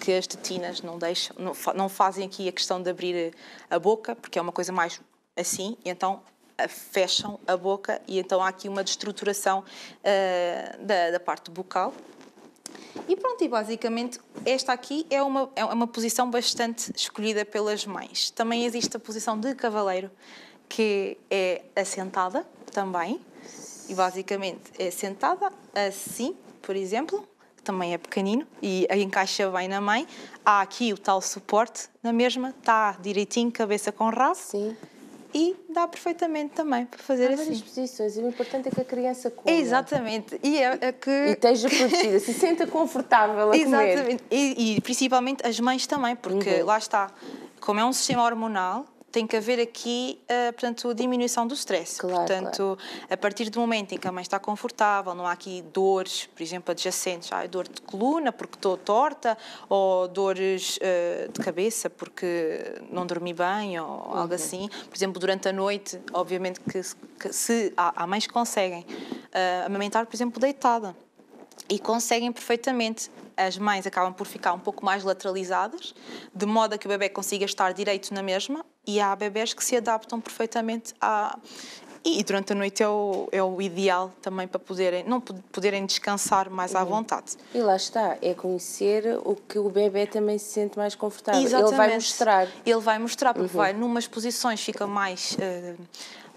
B: que as tetinas não deixam, não, não fazem aqui a questão de abrir a boca, porque é uma coisa mais assim, então fecham a boca e então há aqui uma destruturação uh, da, da parte bucal. E pronto, e basicamente esta aqui é uma, é uma posição bastante escolhida pelas mães. Também existe a posição de cavaleiro, que é assentada também. E basicamente é sentada assim, por exemplo, que também é pequenino e encaixa bem na mãe. Há aqui o tal suporte na mesma, está direitinho, cabeça com raso. Sim e dá perfeitamente também para fazer Há assim. várias posições e o importante é que a criança coma. Exatamente. E, é, é que... e esteja protegida, se sinta confortável a Exatamente. comer. Exatamente. E, principalmente as mães também, porque uhum. lá está, como é um sistema hormonal, tem que haver aqui, uh, portanto, diminuição do stress. Claro, portanto, claro. a partir do momento em que a mãe está confortável, não há aqui dores, por exemplo, adjacentes, ah, dor de coluna porque estou torta, ou dores uh, de cabeça porque não dormi bem, ou uhum. algo assim. Por exemplo, durante a noite, obviamente que, que se há, há mães que conseguem uh, amamentar, por exemplo, deitada e conseguem perfeitamente. As mães acabam por ficar um pouco mais lateralizadas, de modo a que o bebê consiga estar direito na mesma, e há bebés que se adaptam perfeitamente a E, durante a noite é o, é o ideal também para poderem, não poderem descansar mais à uhum. vontade.
A: E lá está, é conhecer o que o bebê também se sente mais confortável. Exatamente. Ele vai
B: mostrar. Ele vai mostrar, porque uhum. vai numas posições, fica mais. Uh,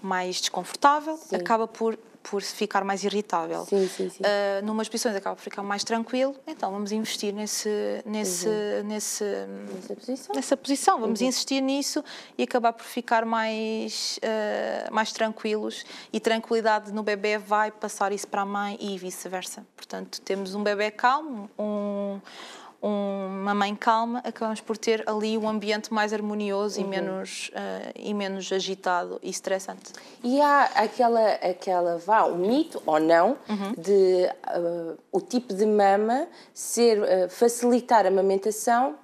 B: mais desconfortável, Sim. acaba por por ficar mais irritável. Sim, sim, sim. Uh, ah, numas posições acaba por ficar mais tranquilo, então vamos investir nesse, nesse, uhum. nesse, nessa, posição. nessa posição, vamos uhum. insistir nisso e acabar por ficar mais, uh, mais tranquilos e tranquilidade no bebê vai passar isso para a mãe e vice-versa. Portanto, temos um bebê calmo, um uma mãe calma, acabamos por ter ali um ambiente mais harmonioso uhum. e, menos, uh, e menos agitado e estressante.
A: E há aquela, aquela vá, o mito ou não, uhum. de uh, o tipo de mama ser, uh, facilitar a amamentação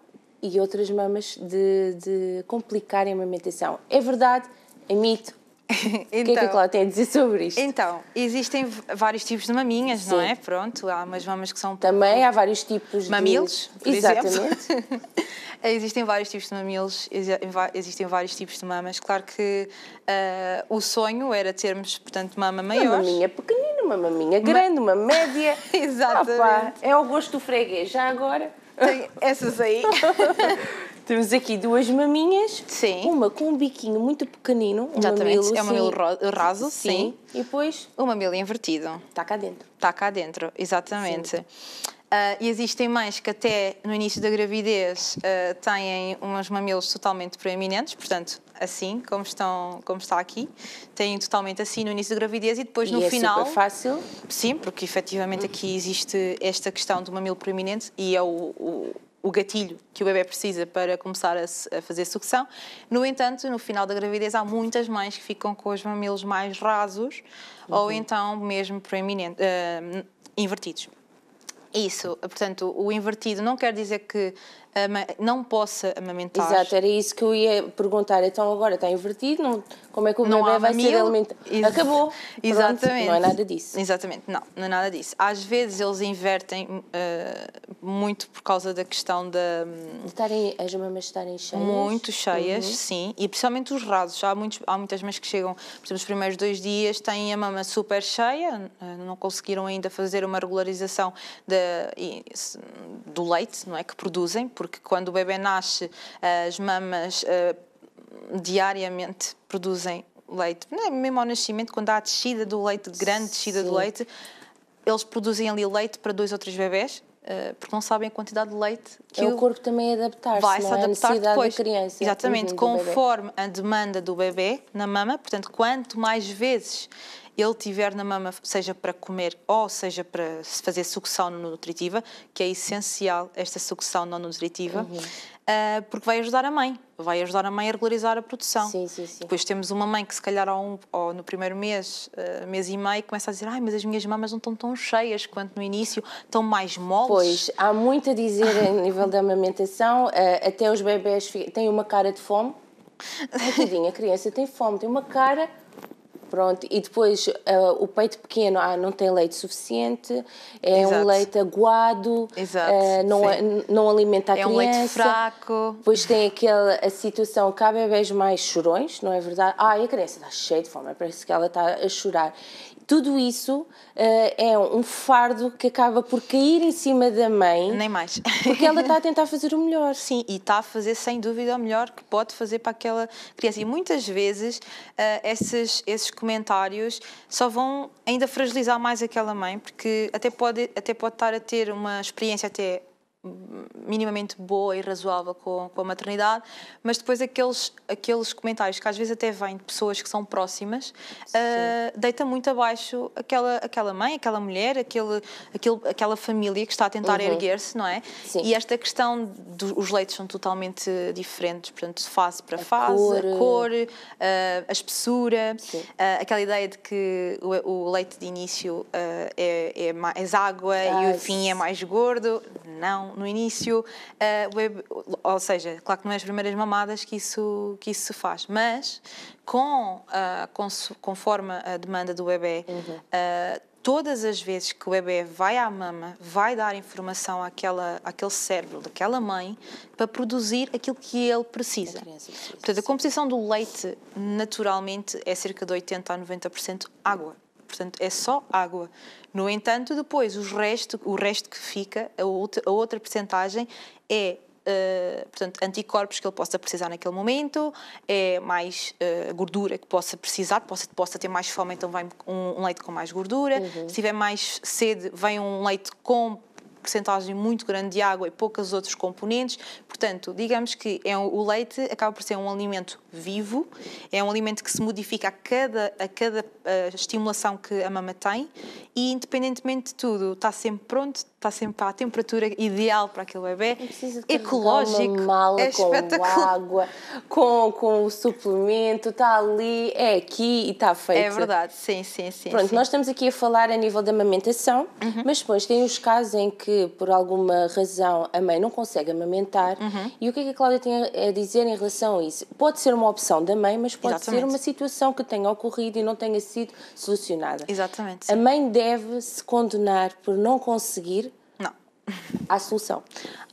A: e outras mamas de, de complicar a amamentação. É verdade? É
B: mito? então, o que é que a então, Cláudia tem a dizer sobre isto? Então, existem vários tipos de maminhas, Sim. não é? Pronto, há umas mamas que são... Também há vários tipos mamilos, de... Mamilos, Exatamente. existem vários tipos de mamilos, existem vários tipos de mamas. Claro que uh, o sonho era termos, portanto, mama maior. Uma maminha pequenina, uma maminha grande, uma média. Exatamente. Opa, é o gosto do freguês. Já agora... Tem essas aí.
A: Temos aqui duas maminhas. Sim. Uma com um biquinho muito pequenino. Um Exatamente. Mamilo, é um mamilo sim. raso, sim. sim.
B: E depois? O mamilo invertido. Está cá dentro. Está cá dentro, exatamente. Uh, e existem mães que até no início da gravidez uh, têm uns mamilos totalmente proeminentes, portanto, assim, como, estão, como está aqui, têm totalmente assim no início da gravidez e depois e no é final... é fácil. Sim, porque efetivamente aqui existe esta questão do mamilo proeminente e é o, o o gatilho que o bebê precisa para começar a, a, fazer sucção. No entanto, no final da gravidez há muitas mães que ficam com os mamilos mais rasos uhum. ou então mesmo proeminente, uh, ah, invertidos. Isso, portanto, o invertido não quer dizer que não possa amamentar. Exato, era isso que eu ia perguntar. Então agora está invertido, não, como
A: é que o não bebê vai mil... ser alimentado? Acabou.
B: Exatamente. Pronto, não é nada disso. Exatamente, não, não é nada disso. Às vezes eles invertem uh, muito por causa da questão da... De estarem, as mamas estarem cheias. Muito cheias, uhum. sim. E principalmente os rasos. Há, muitos, há muitas mães que chegam, por exemplo, os primeiros dois dias têm a mama super cheia, ah, não conseguiram ainda fazer uma regularização de, do leite, não é, que produzem, porque quando o bebê nasce, eh, as mamas eh, diariamente produzem leite. É mesmo ao nascimento, quando há a descida do leite, grande descida Sim. do leite, eles produzem ali leite para dois ou três bebés, eh, porque não sabem a quantidade de leite que é o, o corpo
A: também adaptar-se, vai se é? adaptar depois. Da criança, Exatamente, conforme
B: a demanda do bebê na mama, portanto, quanto mais vezes ele tiver na mama, seja para comer ou seja para fazer sucção nutritiva, que é essencial esta sucção não nutritiva, uhum. uh, porque vai ajudar a mãe, vai ajudar a mãe a regularizar a produção. Sim, sim, sim. Depois temos uma mãe que se calhar ao, um, ao no primeiro mês, uh, mês e meio, começa a dizer, ai, mas as minhas mamas não estão tão cheias quanto no início, estão mais moles. Pois,
A: há muito a dizer a nível da amamentação, uh, até os bebés têm uma cara de fome, tadinha,
B: a criança tem fome, tem uma
A: cara Pronto, e depois uh, o peito pequeno ah, não tem leite suficiente, é Exato. um leite aguado, uh, não, a, não alimenta a é criança. É um leite fraco. Depois tem aquela a situação que há bebês mais chorões, não é verdade? Ah, e a criança está cheia de fome, é parece que ela está a chorar tudo isso uh, é um
B: fardo que acaba por cair em cima da mãe. Nem mais. Porque ela está a tentar fazer o melhor. Sim, e está a fazer sem dúvida o melhor que pode fazer para aquela criança. E muitas vezes uh, esses, esses comentários só vão ainda fragilizar mais aquela mãe, porque até pode, até pode estar a ter uma experiência até minimamente boa e razoável com, com, a maternidade, mas depois aqueles, aqueles comentários que às vezes até vêm de pessoas que são próximas, uh, deita muito abaixo aquela, aquela mãe, aquela mulher, aquele, aquele, aquela família que está a tentar uhum. erguer-se, não é? Sim. E esta questão dos leitos são totalmente diferentes, portanto, de fase para a fase, cor. a cor, uh, a espessura, uh, aquela ideia de que o, o leite de início é, é mais é água e o fim é mais gordo. Não, no início, uh, web, ou seja, claro que não é as primeiras mamadas que isso, que isso se faz, mas com, uh, com, conforme a demanda do bebê, uhum. uh, todas as vezes que o bebê vai à mama, vai dar informação àquela, àquele cérebro daquela mãe para produzir aquilo que ele precisa. precisa Portanto, a composição do leite naturalmente é cerca de 80% a 90% água portanto é só água. No entanto, depois o resto, o resto que fica, a outra, a outra percentagem é Uh, portanto, anticorpos que ele possa precisar naquele momento, é mais uh, gordura que possa precisar, possa, possa ter mais fome, então vem um, um leite com mais gordura. Uhum. Se tiver mais sede, vem um leite com porcentagem muito grande de água e poucos outros componentes. Portanto, digamos que é um, o leite acaba por ser um alimento vivo, é um alimento que se modifica a cada, a cada a eh, estimulação que a mama tem e, independentemente de tudo, está sempre pronto, está sempre à temperatura ideal para aquele bebê, ecológico, mala, é espetacular. Com água,
A: com, com o suplemento, está ali, é aqui e está feito. É verdade,
B: sim, sim, sim. Pronto, sim. nós
A: estamos aqui a falar a nível da amamentação, uhum. mas depois tem os casos em que, por alguma razão, a mãe não consegue amamentar uhum. e o que é que a Cláudia tem a dizer em relação a isso? Pode ser uma uma opção da mãe, mas pode Exatamente. ser uma situação que tenha ocorrido e não tenha sido solucionada. Exatamente. Sim. A mãe deve se condenar por não conseguir. Não. Há solução.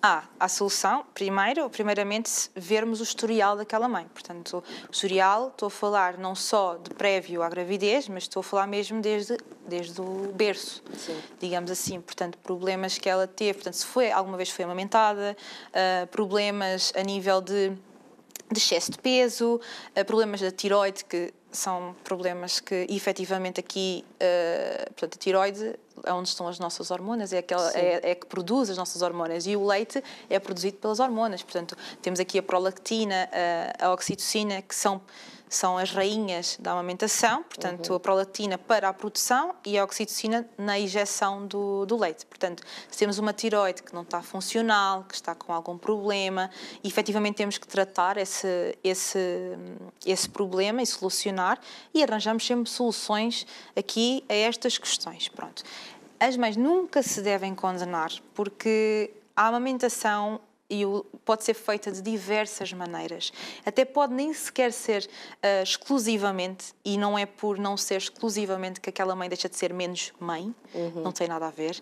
B: Há, ah, a solução, primeiro, primeiramente, vermos o historial daquela mãe. Portanto, o historial, estou a falar não só de prévio à gravidez, mas estou a falar mesmo desde, desde o berço, Sim. digamos assim. Portanto, problemas que ela teve, portanto, se foi, alguma vez foi amamentada, uh, problemas a nível de de excesso de peso, eh, problemas da tiroide, que são problemas que efetivamente aqui, eh, portanto, a tiroide é onde estão as nossas hormonas, é, aquela, é, é, que produz as nossas hormonas e o leite é produzido pelas hormonas, portanto, temos aqui a prolactina, a, eh, a oxitocina, que são são as rainhas da amamentação, portanto, uhum. a prolactina para a produção e a oxitocina na injeção do, do leite. Portanto, se temos uma tiroide que não está funcional, que está com algum problema, e efetivamente temos que tratar esse, esse, esse problema e solucionar, e arranjamos sempre soluções aqui a estas questões. Pronto. As mães nunca se devem condenar, porque a amamentação e o, pode ser feita de diversas maneiras. Até pode nem sequer ser uh, exclusivamente, e não é por não ser exclusivamente que aquela mãe deixa de ser menos mãe, uhum. não tem nada a ver.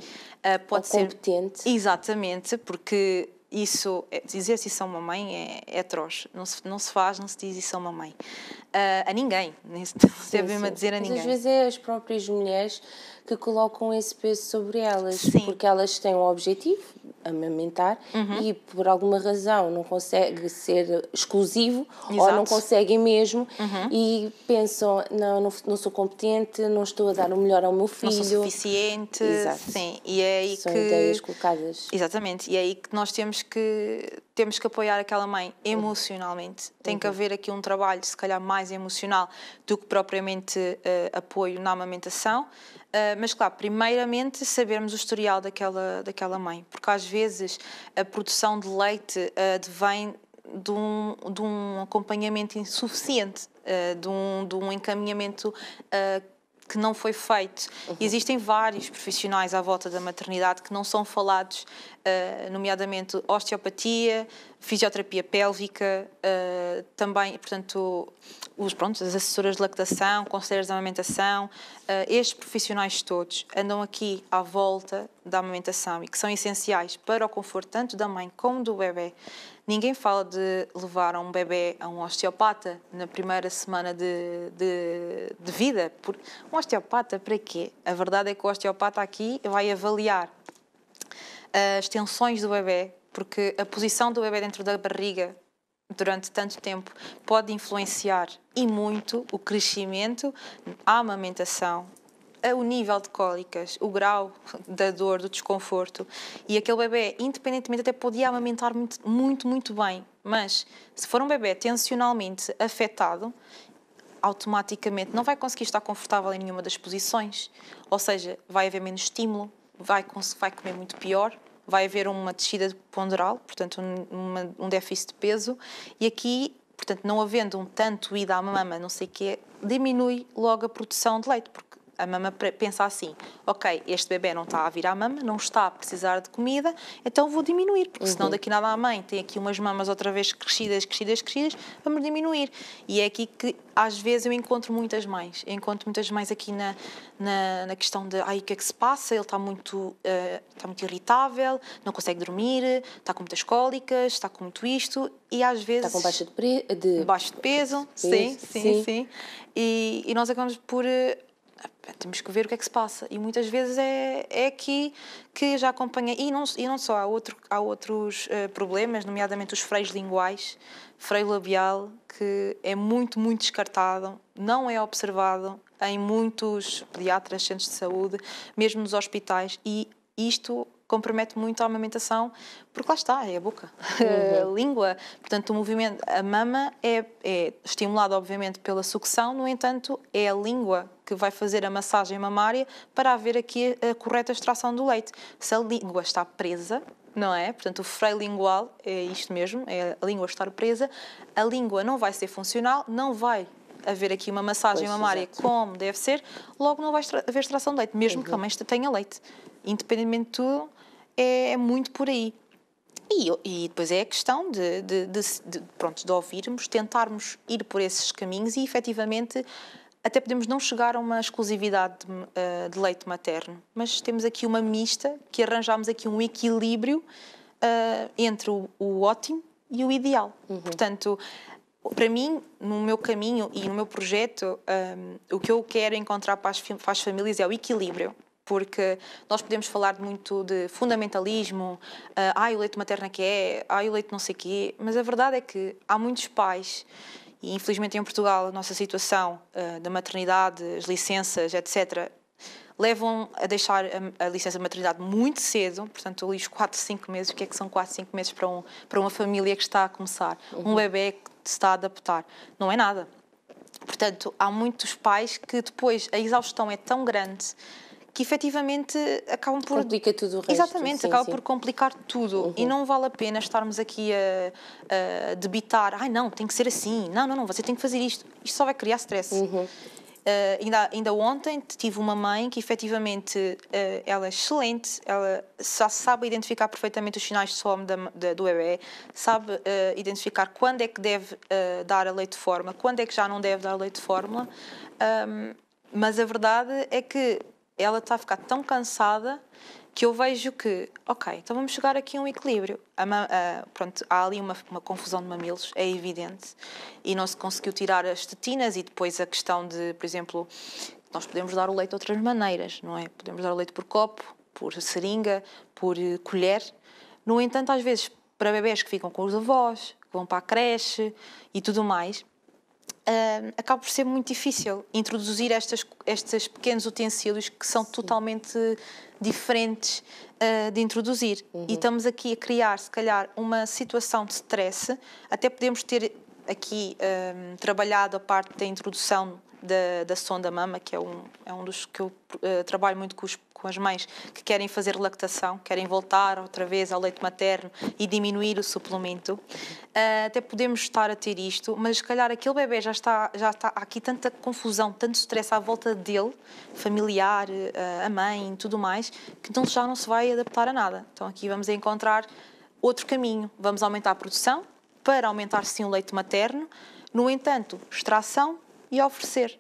B: Uh, pode Ou ser competente. Exatamente, porque isso, é, dizer se são é uma mãe é, é atroz. Não se, não se faz, não se diz isso a é uma mãe. Uh, a ninguém, nem se deve mesmo dizer a ninguém. Mas às vezes
A: é as próprias mulheres que colocam esse peso sobre elas, Sim. porque elas têm um objetivo, amamentar, uhum. e por alguma razão não consegue ser exclusivo Exato. ou não conseguem mesmo uhum. e pensam, não, não, não, sou competente, não estou a dar o melhor ao meu filho. Não sou
B: suficiente. Exato. Sim, e é aí São que... ideias colocadas. Exatamente, e é aí que nós temos que temos que apoiar aquela mãe emocionalmente. Tem que uhum. haver aqui um trabalho, se calhar, mais emocional do que propriamente uh, apoio na amamentação. Uh, mas, claro, primeiramente sabermos o historial daquela, daquela mãe, porque às vezes a produção de leite uh, ah, vem de um, de um acompanhamento insuficiente, uh, de, um, de um encaminhamento que não foi feito. Uhum. Existem vários profissionais à volta da maternidade que não são falados, nomeadamente osteopatia, fisioterapia pélvica, uh, também, portanto, os, pronto, as assessoras de lactação, conselheiros de amamentação, uh, estes profissionais todos andam aqui à volta da amamentação e que são essenciais para o conforto tanto da mãe como do bebê. Ninguém fala de levar um bebê a um osteopata na primeira semana de, de, de vida. Por, um osteopata para quê? A verdade é que o osteopata aqui vai avaliar eh, as tensões do bebê, porque a posição do bebê dentro da barriga durante tanto tempo pode influenciar e muito o crescimento, a amamentação, o nível de cólicas, o grau da dor, do desconforto. E aquele bebê, independentemente, até podia amamentar muito, muito, muito bem, mas se for um bebê tensionalmente afetado, automaticamente não vai conseguir estar confortável em nenhuma das posições, ou seja, vai haver menos estímulo, vai, vai comer muito pior vai haver uma descida ponderal, portanto um, uma, um déficit de peso, e aqui portanto, não havendo um tanto ida à mama, não sei o quê, é, diminui logo a produção de leite, porque a mama pensa assim: ok, este bebê não está a vir à mama, não está a precisar de comida, então vou diminuir, porque uhum. senão daqui nada à mãe tem aqui umas mamas outra vez crescidas, crescidas, crescidas, vamos diminuir. E é aqui que às vezes eu encontro muitas mães, eu encontro muitas mães aqui na, na, na questão de ai, o que é que se passa? Ele está muito, uh, está muito irritável, não consegue dormir, está com muitas cólicas, está com muito isto, e às vezes. Está com baixa de, pre... de... baixo de peso, peso. Sim, sim, sim, sim, E, e nós acabamos por eh, temos que ver o que é que se passa. E muitas vezes é, é aqui que já acompanha. E não, e não só, há, outro, há outros uh, problemas, nomeadamente os freios linguais, freio labial, que é muito, muito descartado, não é observado em muitos pediatras, centros de saúde, mesmo nos hospitais. E isto compromete muito a amamentação, porque lá está, é a boca, uhum. a língua. Portanto, o movimento, a mama é, é estimulada, obviamente, pela sucção, no entanto, é a língua que vai fazer a massagem mamária para haver aqui a, correta extração do leite. Se a língua está presa, não é? Portanto, o freio lingual é isto mesmo, é a língua estar presa, a língua não vai ser funcional, não vai haver aqui uma massagem pois, mamária exatamente. como deve ser, logo não vai haver extração de leite, mesmo que a mãe tenha leite. Independentemente de tudo, é, é muito por aí. E, e, depois é a questão de, de, de, de, pronto, de ouvirmos, tentarmos ir por esses caminhos e efetivamente até podemos não chegar a uma exclusividade de, eh, de leite materno, mas temos aqui uma mista que arranjamos aqui um equilíbrio uh, entre o, o, ótimo e o ideal. Uhum. Portanto, para mim, no meu caminho e no meu projeto, um, eh, o que eu quero encontrar para as, para as, famílias é o equilíbrio. Porque nós podemos falar muito de fundamentalismo, uh, ai, ah, o leite materno é que é, ai, ah, o leite não sei quê, mas a verdade é que há muitos pais e infelizmente em Portugal a nossa situação uh, da maternidade, as licenças, etc., levam a deixar a, a, licença de maternidade muito cedo, portanto, ali os 4, 5 meses, o que é que são 4, 5 meses para, um, para uma família que está a começar? Uhum. Um bebê que se está a adaptar. Não é nada. Portanto, há muitos pais que depois a exaustão é tão grande que efetivamente acabam por. Complica tudo o resto. Exatamente, sim, acaba sim. por complicar tudo. Uhum. E não vale a pena estarmos aqui a, a debitar, ai ah, não, tem que ser assim, não, não, não, você tem que fazer isto. Isto só vai criar stress. Uhum. Uh, ainda, ainda ontem tive uma mãe que efetivamente uh, ela é excelente, ela só sabe identificar perfeitamente os sinais de fome da, da, do bebê, sabe uh, identificar quando é que deve dar a leite de fórmula, quando é que já não deve dar a leite de fórmula. Um, ehm, mas a verdade é que ela está a ficar tão cansada que eu vejo que, ok, então vamos chegar aqui a um equilíbrio. A, a, pronto, há ali uma, uma, confusão de mamilos, é evidente, e não se conseguiu tirar as tetinas e depois a questão de, por exemplo, nós podemos dar o leite de outras maneiras, não é? Podemos dar o leite por copo, por seringa, por eh, colher. No entanto, às vezes, para bebés que ficam com os avós, que vão para a creche e tudo mais, uh, acaba por ser muito difícil introduzir estas, estes pequenos utensílios que são Sim. totalmente diferentes uh, de introduzir. Uhum. E estamos aqui a criar, se calhar, uma situação de stress. Até podemos ter aqui um, trabalhado a parte da introdução da, da sonda mama, que é um, é um dos que eu uh, trabalho muito com, os, com, as mães que querem fazer lactação, querem voltar outra vez ao leite materno e diminuir o suplemento. Uh, até podemos estar a ter isto, mas se calhar aquele bebê já está, já está há aqui tanta confusão, tanto stress à volta dele, familiar, uh, a mãe, tudo mais, que então já não se vai adaptar a nada. Então aqui vamos encontrar outro caminho. Vamos aumentar a produção para aumentar sim o leite materno. No entanto, extração e oferecer.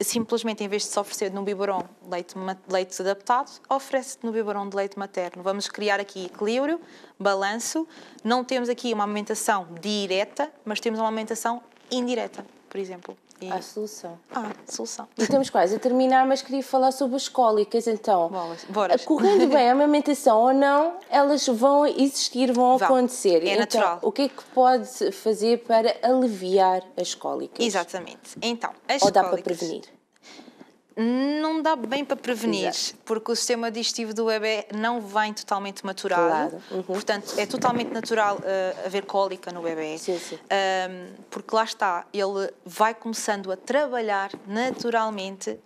B: Simplesmente, em vez de se oferecer no biberon leite, leite adaptado, oferece-te no biberon de leite materno. Vamos criar aqui equilíbrio, balanço. Não temos aqui uma aumentação direta, mas temos uma aumentação indireta, por exemplo. E... A solução.
A: Ah, solução. E estamos quase a terminar, mas queria falar sobre as cólicas, então.
B: Bolas. Correndo bem a
A: amamentação ou não, elas vão existir, vão, vão. acontecer. É então, natural. O que é que pode fazer para aliviar as cólicas? Exatamente. Então, as ou cólicas... Ou dá para prevenir?
B: não dá bem para prevenir, Exato. porque o sistema digestivo do bebê não vem totalmente maturado. Claro. Uhum. Portanto, é totalmente natural uh, haver cólica no bebê. Sim, sim. Um, porque lá está, ele vai começando a trabalhar naturalmente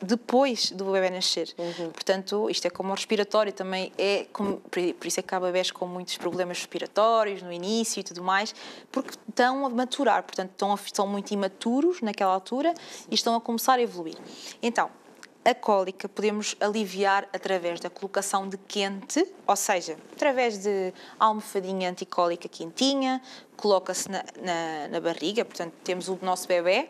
B: depois do bebê nascer. Uhum. Portanto, isto é como o respiratório também é, como, por isso é que há bebés com muitos problemas respiratórios no início e tudo mais, porque estão a maturar, portanto, estão, a, estão muito imaturos naquela altura Sim. e estão a começar a evoluir. Então, a cólica podemos aliviar através da colocação de quente, ou seja, através de almofadinha anticólica quentinha, coloca-se na, na, na barriga, portanto, temos o nosso bebê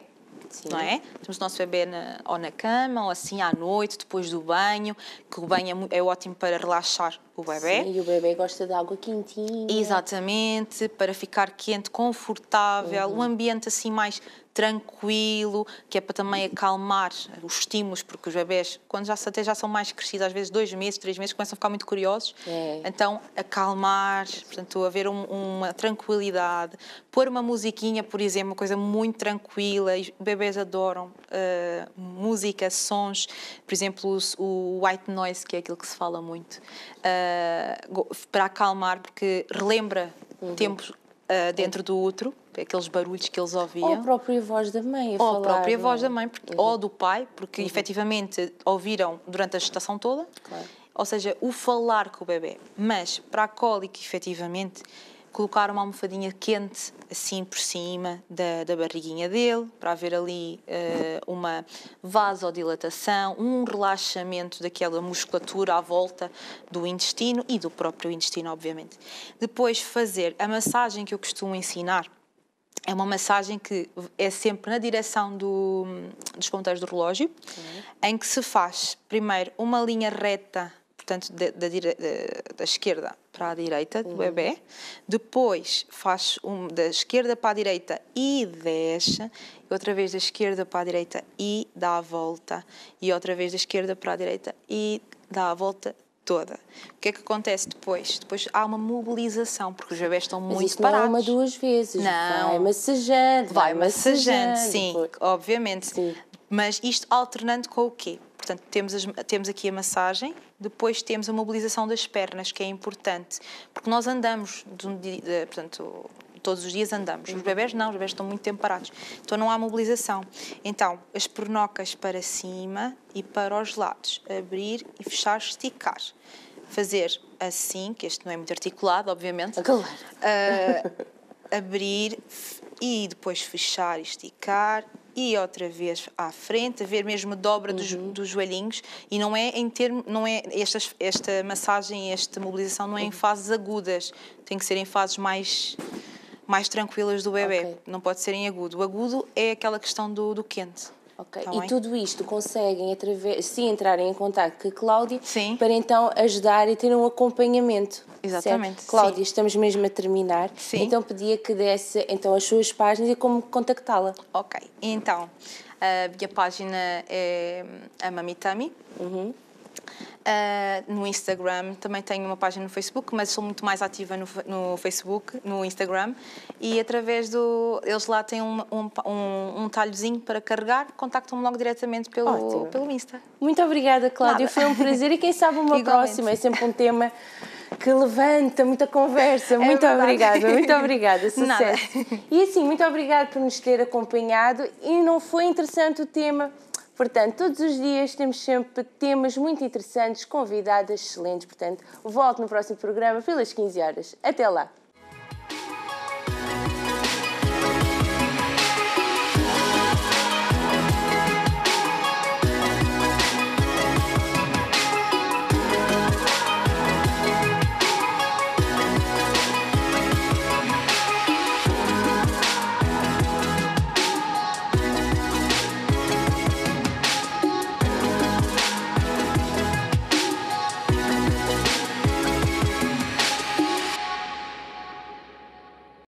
B: Sim. não é? Temos o nosso bebê na, ou na cama, ou assim à noite, depois do banho, que o banho é, é ótimo para relaxar o bebê. Sim, e o bebê gosta de água quentinha. Exatamente, para ficar quente, confortável, uhum. um ambiente assim mais tranquilo, que é para também uhum. acalmar os estímulos, porque os bebés, quando já, até já são mais crescidos, às vezes dois meses, três meses, começam a ficar muito curiosos. É. Então, acalmar, portanto, haver um, uma tranquilidade, pôr uma musiquinha, por exemplo, uma coisa muito tranquila, e bebés adoram uh, música, sons, por exemplo, o, o, white noise, que é aquilo que se fala muito, uh, para acalmar, porque relembra uhum. tempos uh, dentro do útero aqueles barulhos que eles ouviam. Ou a
A: própria voz da mãe a ou falar. Ou a própria voz é? da
B: mãe, porque, uhum. ou do pai, porque uhum. efetivamente ouviram durante a gestação toda. Claro. Ou seja, o falar com o bebê. Mas para a cólica, efetivamente, colocar uma almofadinha quente assim por cima da, da barriguinha dele, para haver ali uh, uma vasodilatação, um relaxamento daquela musculatura à volta do intestino e do próprio intestino, obviamente. Depois fazer a massagem que eu costumo ensinar é uma massagem que é sempre na direção do, dos ponteiros do relógio, uhum. em que se faz primeiro uma linha reta, portanto, da, da, da esquerda para a direita do uhum. bebê, depois faz um, da esquerda para a direita e desce, outra vez da esquerda para a direita e dá a volta, e outra vez da esquerda para a direita e dá a volta toda. O que é que acontece depois? Depois há uma mobilização, porque os bebés estão mas muito isso parados. Não
A: é uma duas vezes. Não. Vai massajando. Vai, vai massajando, sim,
B: depois. obviamente. Sim. Mas isto alternando com o quê? Portanto, temos, as, temos aqui a massagem, depois temos a mobilização das pernas, que é importante, porque nós andamos, de, de portanto, todos os dias andamos. Os uhum. bebés não, os bebés estão muito tempo parados. Então não há mobilização. Então, as pernocas para cima e para os lados. Abrir e fechar, esticar. Fazer assim, que este não é muito articulado, obviamente. Claro. Uh, ah, abrir e depois fechar e esticar e outra vez à frente, a ver mesmo a dobra uhum. dos, dos, joelhinhos e não é em termo, não é esta, esta massagem, esta mobilização não é em uhum. fases agudas, tem que ser em fases mais mais tranquilas do bebê. Okay. Não pode ser em agudo. O agudo é aquela questão do, do quente. Okay. Tá e
A: tudo isto conseguem, através, se entrarem em contato com a Cláudia, sim. para então ajudar e ter um acompanhamento. Exatamente. Certo? Cláudia, sim. estamos mesmo a terminar. Sim. Então
B: pedia que desse então, as suas páginas e como contactá-la. Ok. Então, a minha página é a Mamitami. Uhum. Uh, no Instagram, também tenho uma página no Facebook, mas sou muito mais ativa no, no Facebook, no Instagram, e através do. Eles lá têm um, um, um talhozinho para carregar, contactam-me logo diretamente pelo, pelo Insta.
A: Muito obrigada, Cláudia, Nada. foi um prazer e quem sabe uma próxima, é sempre um tema que levanta muita conversa. É muito verdade. obrigada, muito obrigada, sucesso. Nada. E assim, muito obrigada por nos ter acompanhado e não foi interessante o tema Portanto, todos os dias temos sempre temas muito interessantes, convidadas excelentes. Portanto, volto no próximo programa pelas 15 horas. Até lá!